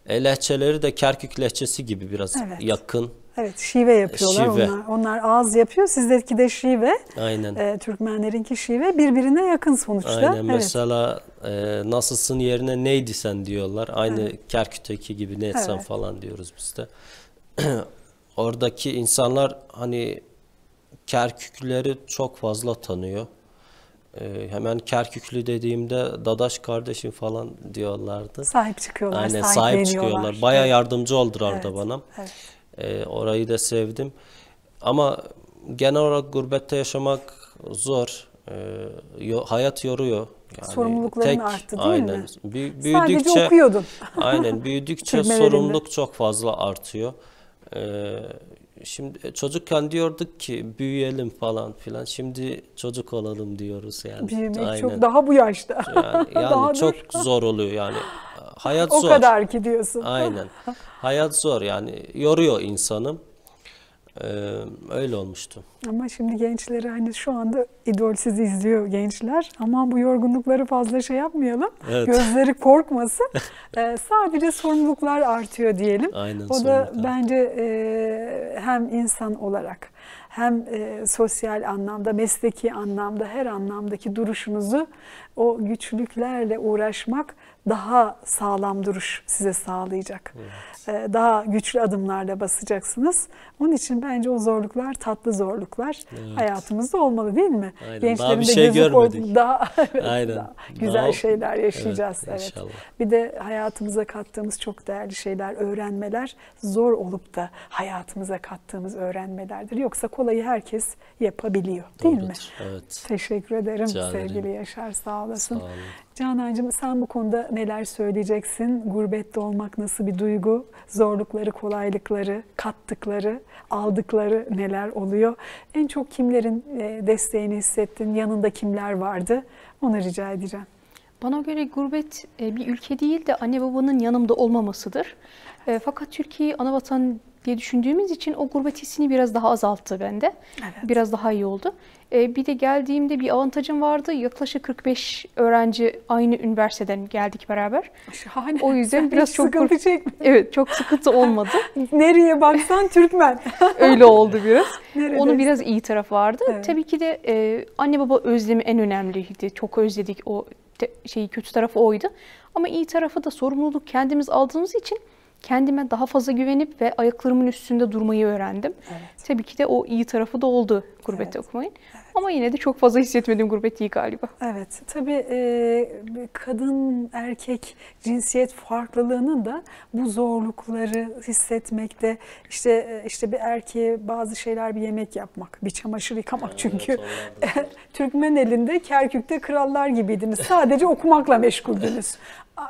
e, lehçeleri de Kerkük lehçesi gibi biraz evet. yakın. Evet şive yapıyorlar şive. onlar. Onlar ağız yapıyor. Sizdeki de şive. Aynen. E, Türkmenlerinki şive. Birbirine yakın sonuçta. Aynen. Evet. Mesela e, nasılsın yerine neydi sen diyorlar. Aynı evet. Kerkük'teki gibi ne etsen evet. falan diyoruz biz de. Oradaki insanlar hani Kerkükleri çok fazla tanıyor. Ee, hemen Kerküklü dediğimde Dadaş kardeşim falan diyorlardı. Sahip çıkıyorlar, Aynen, sahip çıkıyorlar. Baya evet. yardımcı oldular evet. da bana. Evet. E, orayı da sevdim. Ama genel olarak gurbette yaşamak zor. E, hayat yoruyor. Yani Sorumlulukların tek, arttı değil aynen, mi? Büy, büyüdükçe, Sadece okuyordun. aynen büyüdükçe sorumluluk çok fazla artıyor. E, şimdi e, çocukken diyorduk ki büyüyelim falan filan. Şimdi çocuk olalım diyoruz yani. Büyümek aynen. çok daha bu yaşta. Yani, yani daha çok zor oluyor yani. Hayat o zor. O kadar ki diyorsun. Aynen. Hayat zor yani yoruyor insanı. Ee, öyle olmuştu. Ama şimdi gençleri hani şu anda idol sizi izliyor gençler. Aman bu yorgunlukları fazla şey yapmayalım. Evet. Gözleri korkmasın. ee, sadece sorumluluklar artıyor diyelim. Aynen, o da bence e, hem insan olarak hem e, sosyal anlamda, mesleki anlamda, her anlamdaki duruşunuzu o güçlüklerle uğraşmak daha sağlam duruş size sağlayacak. Evet. Ee, daha güçlü adımlarla basacaksınız. Onun için bence o zorluklar tatlı zorluklar evet. hayatımızda olmalı değil mi? Aynen. Gençlerin daha bir şey görmedik. Daha, evet, Aynen. daha güzel daha... şeyler yaşayacağız. Evet, evet. İnşallah. Bir de hayatımıza kattığımız çok değerli şeyler, öğrenmeler zor olup da hayatımıza kattığımız öğrenmelerdir. Yoksa kolayı herkes yapabiliyor değil Doğrudur, mi? Evet. Teşekkür ederim Rica sevgili ederim. Yaşar sağ olasın. Sağ olun. Canancığım sen bu konuda neler söyleyeceksin? Gurbette olmak nasıl bir duygu? Zorlukları, kolaylıkları, kattıkları aldıkları neler oluyor? En çok kimlerin e, desteğini hissettin? Yanında kimler vardı? Onu rica edeceğim. Bana göre gurbet e, bir ülke değil de anne babanın yanımda olmamasıdır. E, fakat Türkiye'yi ana vatan diye düşündüğümüz için o gurbet hissini biraz daha azalttı bende. Evet. Biraz daha iyi oldu. E, bir de geldiğimde bir avantajım vardı. Yaklaşık 45 öğrenci aynı üniversiteden geldik beraber. Şahane. O yüzden biraz çok sıkıntı kur... çekmedin. Evet, çok sıkıntı olmadı. Nereye baksan Türkmen. Öyle oldu biraz. Neredeyse. Onun biraz iyi tarafı vardı. Evet. Tabii ki de e, anne baba özlemi en önemliydi. Çok özledik o şeyi kötü tarafı oydu. Ama iyi tarafı da sorumluluk kendimiz aldığımız için kendime daha fazla güvenip ve ayaklarımın üstünde durmayı öğrendim. Evet. Tabii ki de o iyi tarafı da oldu gurbette evet. okumayın. Evet. Ama yine de çok fazla hissetmediğim grup etiği galiba. Evet. Tabii e, kadın, erkek, cinsiyet farklılığının da bu zorlukları hissetmekte işte işte bir erkeğe bazı şeyler bir yemek yapmak, bir çamaşır yıkamak çünkü Türkmen elinde Kerkük'te krallar gibiydiniz. Sadece okumakla meşguldünüz.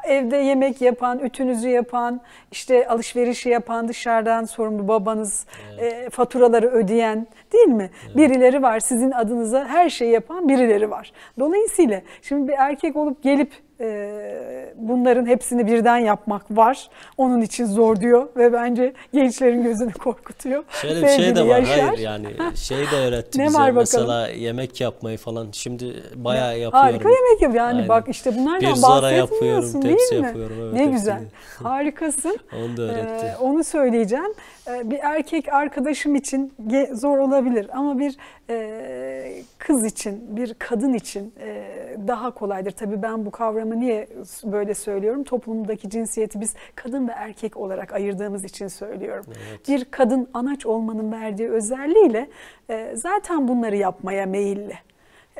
Evde yemek yapan, ütünüzü yapan, işte alışverişi yapan, dışarıdan sorumlu babanız, evet. e, faturaları ödeyen, değil mi? Evet. Birileri var sizin adınıza her şeyi yapan birileri var. Dolayısıyla şimdi bir erkek olup gelip ee, bunların hepsini birden yapmak var. Onun için zor diyor ve bence gençlerin gözünü korkutuyor. Şöyle bir şey de var. Yaşar. Hayır yani şey de öğretti ne bize. Var Mesela yemek yapmayı falan. Şimdi bayağı yapıyorum. Harika yemek yap. Yani Aynen. bak işte bunlardan bir bahsetmiyorsun değil mi? Yapıyorum, evet, ne güzel. Harikasın. onu da öğretti. Ee, onu söyleyeceğim. Ee, bir erkek arkadaşım için zor olabilir ama bir e, kız için, bir kadın için e, daha kolaydır. Tabii ben bu kavramı niye böyle söylüyorum? Toplumdaki cinsiyeti biz kadın ve erkek olarak ayırdığımız için söylüyorum. Evet. Bir kadın anaç olmanın verdiği özelliğiyle e, zaten bunları yapmaya meyilli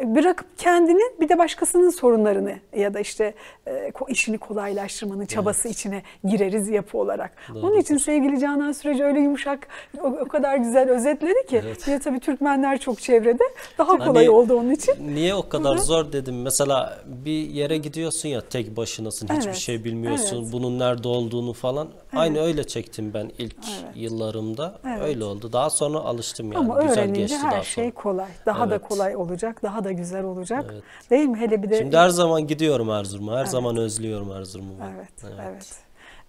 bırakıp kendini bir de başkasının sorunlarını ya da işte e, işini kolaylaştırmanın çabası evet. içine gireriz yapı olarak. Doğru. Onun için sevgili Canan Süreci öyle yumuşak o, o kadar güzel özetledi ki. Evet. Ya tabii Türkmenler çok çevrede daha hani, kolay oldu onun için. Niye o kadar Hı-hı. zor dedim. Mesela bir yere gidiyorsun ya tek başınasın evet. hiçbir şey bilmiyorsun. Evet. Bunun nerede olduğunu falan. Evet. Aynı öyle çektim ben ilk evet. yıllarımda. Evet. Öyle oldu. Daha sonra alıştım yani. Ama güzel geçti her daha şey sonra. şey kolay. Daha evet. da kolay olacak. Daha da da güzel olacak. Evet. Değil mi? Hele bir de Şimdi her zaman gidiyorum Erzurum'a. Her evet. zaman özlüyorum Erzurum'u. Evet. Evet. evet.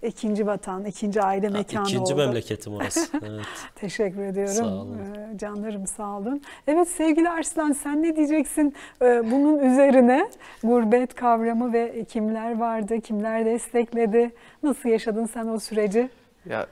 İkinci vatan, ikinci aile ha, mekanı ikinci oldu. İkinci memleketim orası. Evet. Teşekkür ediyorum. Sağ olun. Ee, canlarım sağ olun. Evet sevgili Arslan sen ne diyeceksin ee, bunun üzerine? Gurbet kavramı ve kimler vardı, kimler destekledi? Nasıl yaşadın sen o süreci? Ya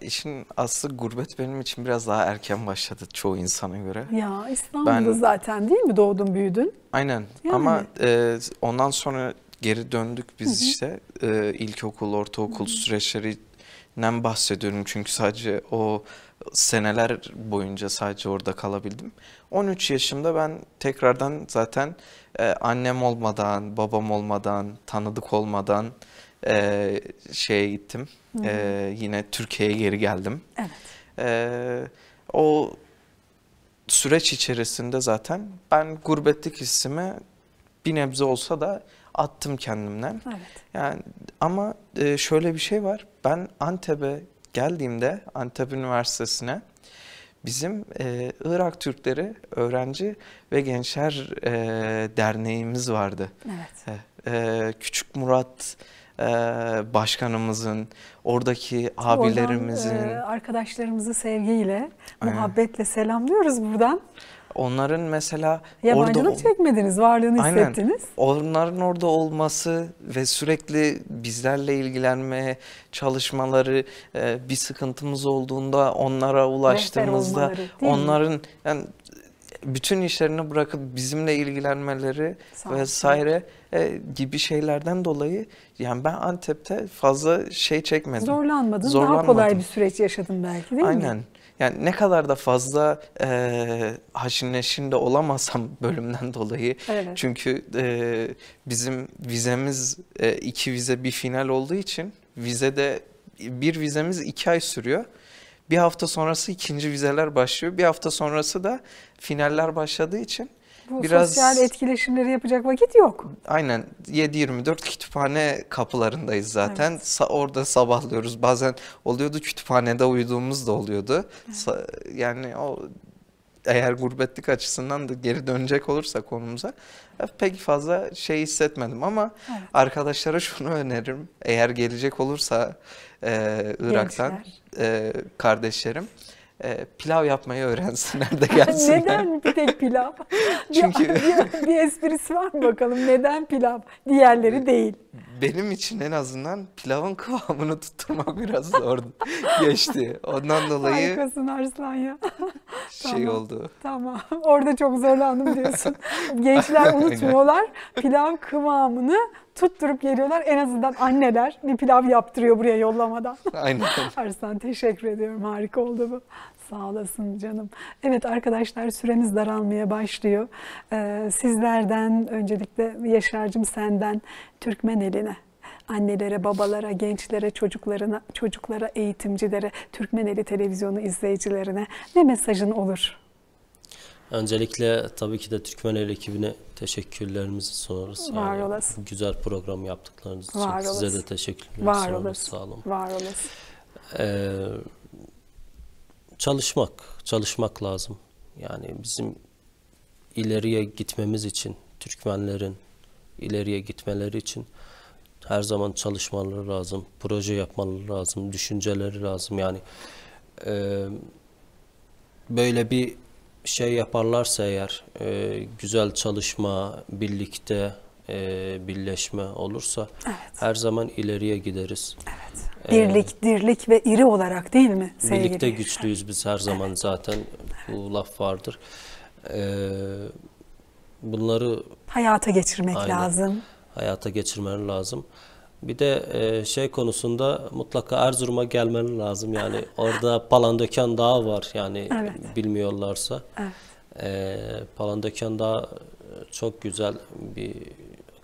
İşin aslı gurbet benim için biraz daha erken başladı çoğu insana göre. Ya İstanbul'da ben, zaten değil mi doğdun büyüdün? Aynen yani. ama e, ondan sonra geri döndük biz Hı -hı. işte e, ilkokul, ortaokul Hı -hı. süreçlerinden bahsediyorum çünkü sadece o seneler boyunca sadece orada kalabildim. 13 yaşımda ben tekrardan zaten e, annem olmadan, babam olmadan, tanıdık olmadan e, şeye gittim. E, yine Türkiye'ye geri geldim. Evet. E, o süreç içerisinde zaten ben gurbetlik hissimi bir nebze olsa da attım kendimden. Evet. Yani ama e, şöyle bir şey var. Ben Antep'e geldiğimde Antep Üniversitesi'ne bizim e, Irak Türkleri Öğrenci ve Gençler e, Derneğimiz vardı. Evet. E, e, Küçük Murat başkanımızın, oradaki abilerimizin. Oradan, e, arkadaşlarımızı sevgiyle, Aynen. muhabbetle selamlıyoruz buradan. Onların mesela yabancılık orada, çekmediniz, varlığını aynen, hissettiniz. Onların orada olması ve sürekli bizlerle ilgilenmeye çalışmaları, bir sıkıntımız olduğunda onlara ulaştığımızda olmaları, onların yani bütün işlerini bırakıp bizimle ilgilenmeleri Sağ vesaire. Olsun e, gibi şeylerden dolayı yani ben Antep'te fazla şey çekmedim. Zorlanmadın, Zorlanmadım. daha kolay bir süreç yaşadın belki değil Aynen. mi? Aynen. Yani ne kadar da fazla e, haşin neşin de olamasam bölümden dolayı. Evet. Çünkü e, bizim vizemiz e, iki vize bir final olduğu için vizede bir vizemiz iki ay sürüyor. Bir hafta sonrası ikinci vizeler başlıyor. Bir hafta sonrası da finaller başladığı için biraz... sosyal etkileşimleri yapacak vakit yok. Aynen 7-24 kütüphane kapılarındayız zaten. Evet. Sa orada sabahlıyoruz. Bazen oluyordu kütüphanede uyuduğumuz da oluyordu. Evet. Yani o eğer gurbetlik açısından da geri dönecek olursa konumuza e, pek fazla şey hissetmedim ama evet. arkadaşlara şunu öneririm eğer gelecek olursa e, Irak'tan e, kardeşlerim e, pilav yapmayı öğrensinler de gelsinler. neden bir tek pilav? Çünkü bir, bir esprisi var mı bakalım neden pilav diğerleri e, değil. Benim için en azından pilavın kıvamını tutturmak biraz zordu. Geçti. Ondan dolayı Harikasın Arslan ya. şey tamam, oldu. Tamam. Orada çok zorlandım diyorsun. Gençler unutmuyorlar. pilav kıvamını tutturup geliyorlar. En azından anneler bir pilav yaptırıyor buraya yollamadan. Aynen. Arslan teşekkür ediyorum. Harika oldu bu. Sağ olasın canım. Evet arkadaşlar süremiz daralmaya başlıyor. Ee, sizlerden öncelikle Yaşar'cığım senden Türkmen eline annelere, babalara, gençlere, çocuklarına, çocuklara, eğitimcilere, Türkmen Eli televizyonu izleyicilerine ne mesajın olur? Öncelikle tabii ki de Türkmen El ekibine teşekkürlerimizi sunarız. Var yani olasın. Güzel program yaptıklarınız için Var size olasın. de teşekkürler Var sunarız. Olasın. Sağ olun. Var olasın. Ee, çalışmak, çalışmak lazım. Yani bizim ileriye gitmemiz için, Türkmenlerin ileriye gitmeleri için her zaman çalışmaları lazım, proje yapmaları lazım, düşünceleri lazım. Yani e, böyle bir şey yaparlarsa eğer e, güzel çalışma, birlikte e, birleşme olursa evet. her zaman ileriye gideriz. Evet. E, Birlik, dirlik ve iri olarak değil mi sevgili? Birlikte güçlüyüz biz her zaman evet. zaten bu laf vardır. Ee, bunları hayata geçirmek aynen, lazım. Hayata geçirmen lazım. Bir de e, şey konusunda mutlaka Erzurum'a gelmen lazım yani orada Palandöken Dağı var yani evet. bilmiyorlarsa. Evet. E, Palandöken Dağı çok güzel bir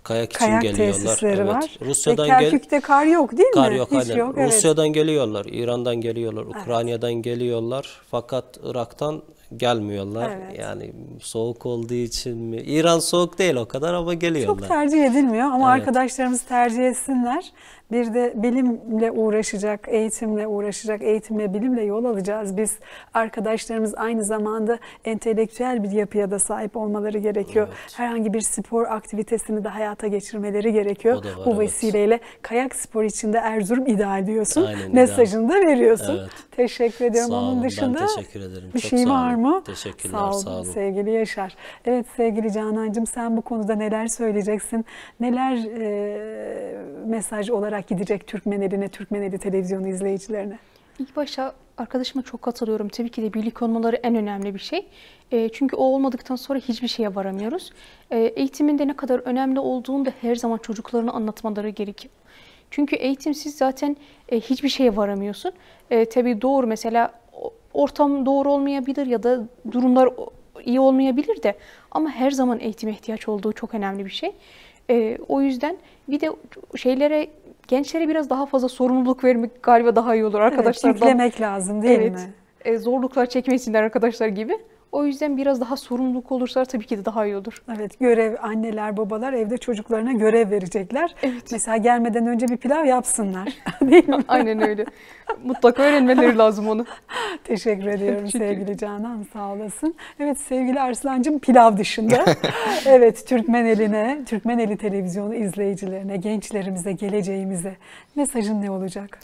kayak için kayak geliyorlar. evet. var. Rusya'dan Ve Kerkük'te kar yok değil mi? Kar yok, Hiç aynen. yok evet. Rusya'dan geliyorlar, İran'dan geliyorlar, Ukrayna'dan evet. Ukrayna'dan geliyorlar. Fakat Irak'tan gelmiyorlar. Evet. Yani soğuk olduğu için mi? İran soğuk değil o kadar ama geliyorlar. Çok tercih edilmiyor ama evet. arkadaşlarımız tercih etsinler. Bir de bilimle uğraşacak, eğitimle uğraşacak, eğitimle bilimle yol alacağız. Biz arkadaşlarımız aynı zamanda entelektüel bir yapıya da sahip olmaları gerekiyor. Evet. Herhangi bir spor aktivitesini de hayata geçirmeleri gerekiyor. Var, Bu vesileyle evet. kayak spor içinde Erzurum ideal diyorsun. Aynen, Mesajını ideal. da veriyorsun. Evet. Teşekkür ediyorum. Sağ olun, Onun dışında ben teşekkür ederim. bir Çok şey var mı? Teşekkürler, sağ olun. Sağ olun. Sevgili Yaşar. Evet sevgili Canancığım sen bu konuda neler söyleyeceksin? Neler e, mesaj olarak gidecek Türkmeneline, Türkmeneli televizyonu izleyicilerine? İlk başta arkadaşıma çok katılıyorum. Tabii ki de birlik olmaları en önemli bir şey. E, çünkü o olmadıktan sonra hiçbir şeye varamıyoruz. E, eğitimin de ne kadar önemli olduğunu da her zaman çocuklarına anlatmaları gerekiyor. Çünkü eğitimsiz zaten e, hiçbir şeye varamıyorsun. E, tabii doğru mesela ortam doğru olmayabilir ya da durumlar iyi olmayabilir de ama her zaman eğitime ihtiyaç olduğu çok önemli bir şey. E, o yüzden bir de şeylere gençlere biraz daha fazla sorumluluk vermek galiba daha iyi olur arkadaşlar. Evet, yüklemek lazım değil evet, mi? Evet. zorluklar çekmesinler arkadaşlar gibi. O yüzden biraz daha sorumluluk olursa tabii ki de daha iyi olur. Evet görev anneler babalar evde çocuklarına görev verecekler. Evet. Mesela gelmeden önce bir pilav yapsınlar değil mi? Aynen öyle. Mutlaka öğrenmeleri lazım onu. Teşekkür ediyorum Çünkü... sevgili Canan sağ olasın. Evet sevgili Arslancığım pilav dışında. evet Türkmen eline, Türkmen eli televizyonu izleyicilerine, gençlerimize, geleceğimize mesajın ne olacak?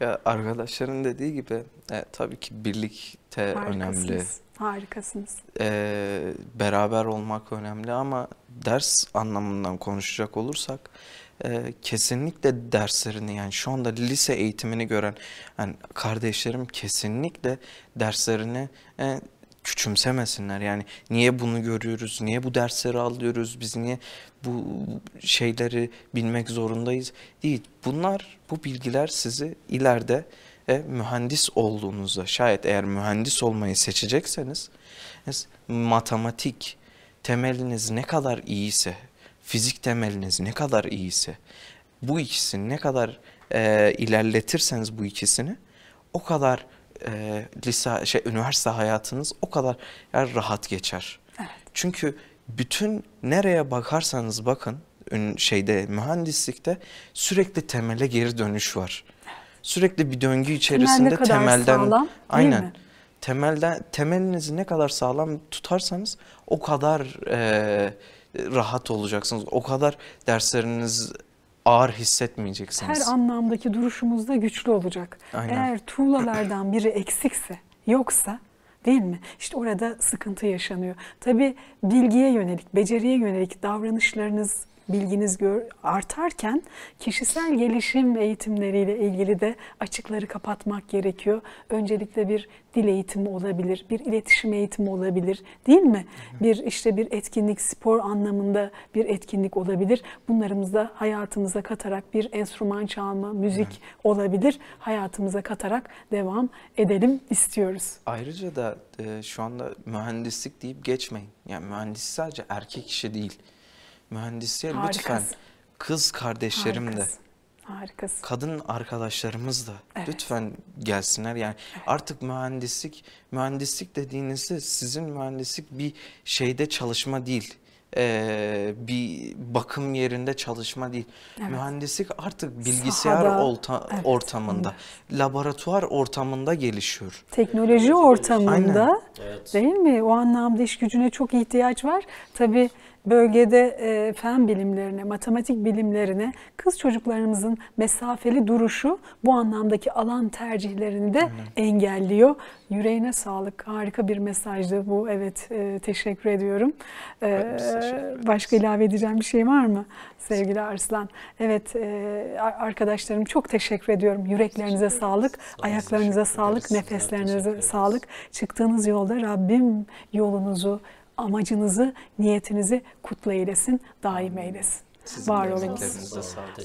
Ya arkadaşların dediği gibi e, tabii ki birlikte Harikasınız. önemli. Harikasınız. Ee, beraber olmak önemli ama ders anlamından konuşacak olursak e, kesinlikle derslerini yani şu anda lise eğitimini gören yani kardeşlerim kesinlikle derslerini e, küçümsemesinler. Yani niye bunu görüyoruz, niye bu dersleri alıyoruz, biz niye bu şeyleri bilmek zorundayız değil. Bunlar, bu bilgiler sizi ileride e, mühendis olduğunuzda, şayet eğer mühendis olmayı seçecekseniz matematik temeliniz ne kadar iyiyse, fizik temeliniz ne kadar iyiyse bu ikisini ne kadar e, ilerletirseniz bu ikisini o kadar e, lise şey üniversite hayatınız o kadar yani e, rahat geçer. Evet. Çünkü bütün nereye bakarsanız bakın şeyde mühendislikte sürekli temele geri dönüş var sürekli bir döngü içerisinde Temel temelden sağlam, aynen mi? temelden temelinizi ne kadar sağlam tutarsanız o kadar e, rahat olacaksınız. O kadar dersleriniz ağır hissetmeyeceksiniz. Her anlamdaki duruşumuzda güçlü olacak. Aynen. Eğer tuğlalardan biri eksikse, yoksa değil mi? İşte orada sıkıntı yaşanıyor. Tabii bilgiye yönelik, beceriye yönelik davranışlarınız bilginiz gör, artarken kişisel gelişim eğitimleriyle ilgili de açıkları kapatmak gerekiyor. Öncelikle bir dil eğitimi olabilir, bir iletişim eğitimi olabilir değil mi? Hı Bir işte bir etkinlik, spor anlamında bir etkinlik olabilir. Bunlarımızda hayatımıza katarak bir enstrüman çalma, müzik hı. olabilir. Hayatımıza katarak devam edelim istiyoruz. Ayrıca da e, şu anda mühendislik deyip geçmeyin. Yani mühendis sadece erkek işi değil mühendisliğe Harikasın. lütfen kız kardeşlerim Harikasın. de Harikasın. Kadın arkadaşlarımız da evet. lütfen gelsinler. Yani evet. artık mühendislik, mühendislik dediğinizde sizin mühendislik bir şeyde çalışma değil. Ee, bir bakım yerinde çalışma değil. Evet. Mühendislik artık bilgisayar Sahada, olta, evet, ortamında, evet. laboratuvar ortamında gelişiyor. Teknoloji ortamında Evet. değil mi? O anlamda iş gücüne çok ihtiyaç var. Tabii bölgede e, fen bilimlerine, matematik bilimlerine kız çocuklarımızın mesafeli duruşu bu anlamdaki alan tercihlerini de engelliyor. Yüreğine sağlık. Harika bir mesajdı bu. Evet, e, teşekkür ediyorum. E, başka ilave edeceğim bir şey var mı sevgili Arslan? Evet, e, arkadaşlarım çok teşekkür ediyorum. Yüreklerinize sağlık, ayaklarınıza sağlık, nefeslerinize sağlık. Çıktığınız yolda Rabbim yolunuzu amacınızı, niyetinizi kutlu eylesin, daim eylesin. Sizin var olunuz.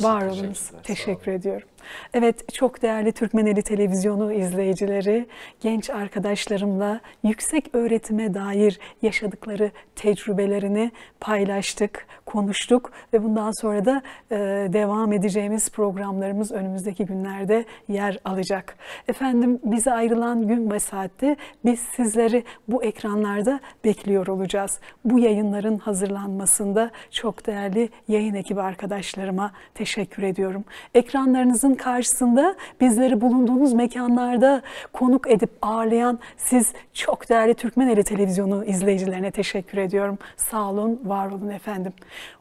Var olunuz. Teşekkür ediyorum. Evet, çok değerli Türkmeneli Televizyonu izleyicileri, genç arkadaşlarımla yüksek öğretime dair yaşadıkları tecrübelerini paylaştık, konuştuk ve bundan sonra da e, devam edeceğimiz programlarımız önümüzdeki günlerde yer alacak. Efendim bize ayrılan gün ve saatte biz sizleri bu ekranlarda bekliyor olacağız. Bu yayınların hazırlanmasında çok değerli yayın ekibi arkadaşlarıma teşekkür ediyorum. Ekranlarınızın kapımızın karşısında bizleri bulunduğunuz mekanlarda konuk edip ağırlayan siz çok değerli Türkmeneli Televizyonu izleyicilerine teşekkür ediyorum. Sağ olun, var olun efendim.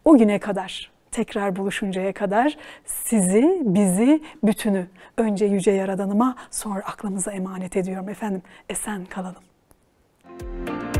O güne kadar tekrar buluşuncaya kadar sizi, bizi, bütünü önce Yüce Yaradanıma sonra aklımıza emanet ediyorum efendim. Esen kalalım. Müzik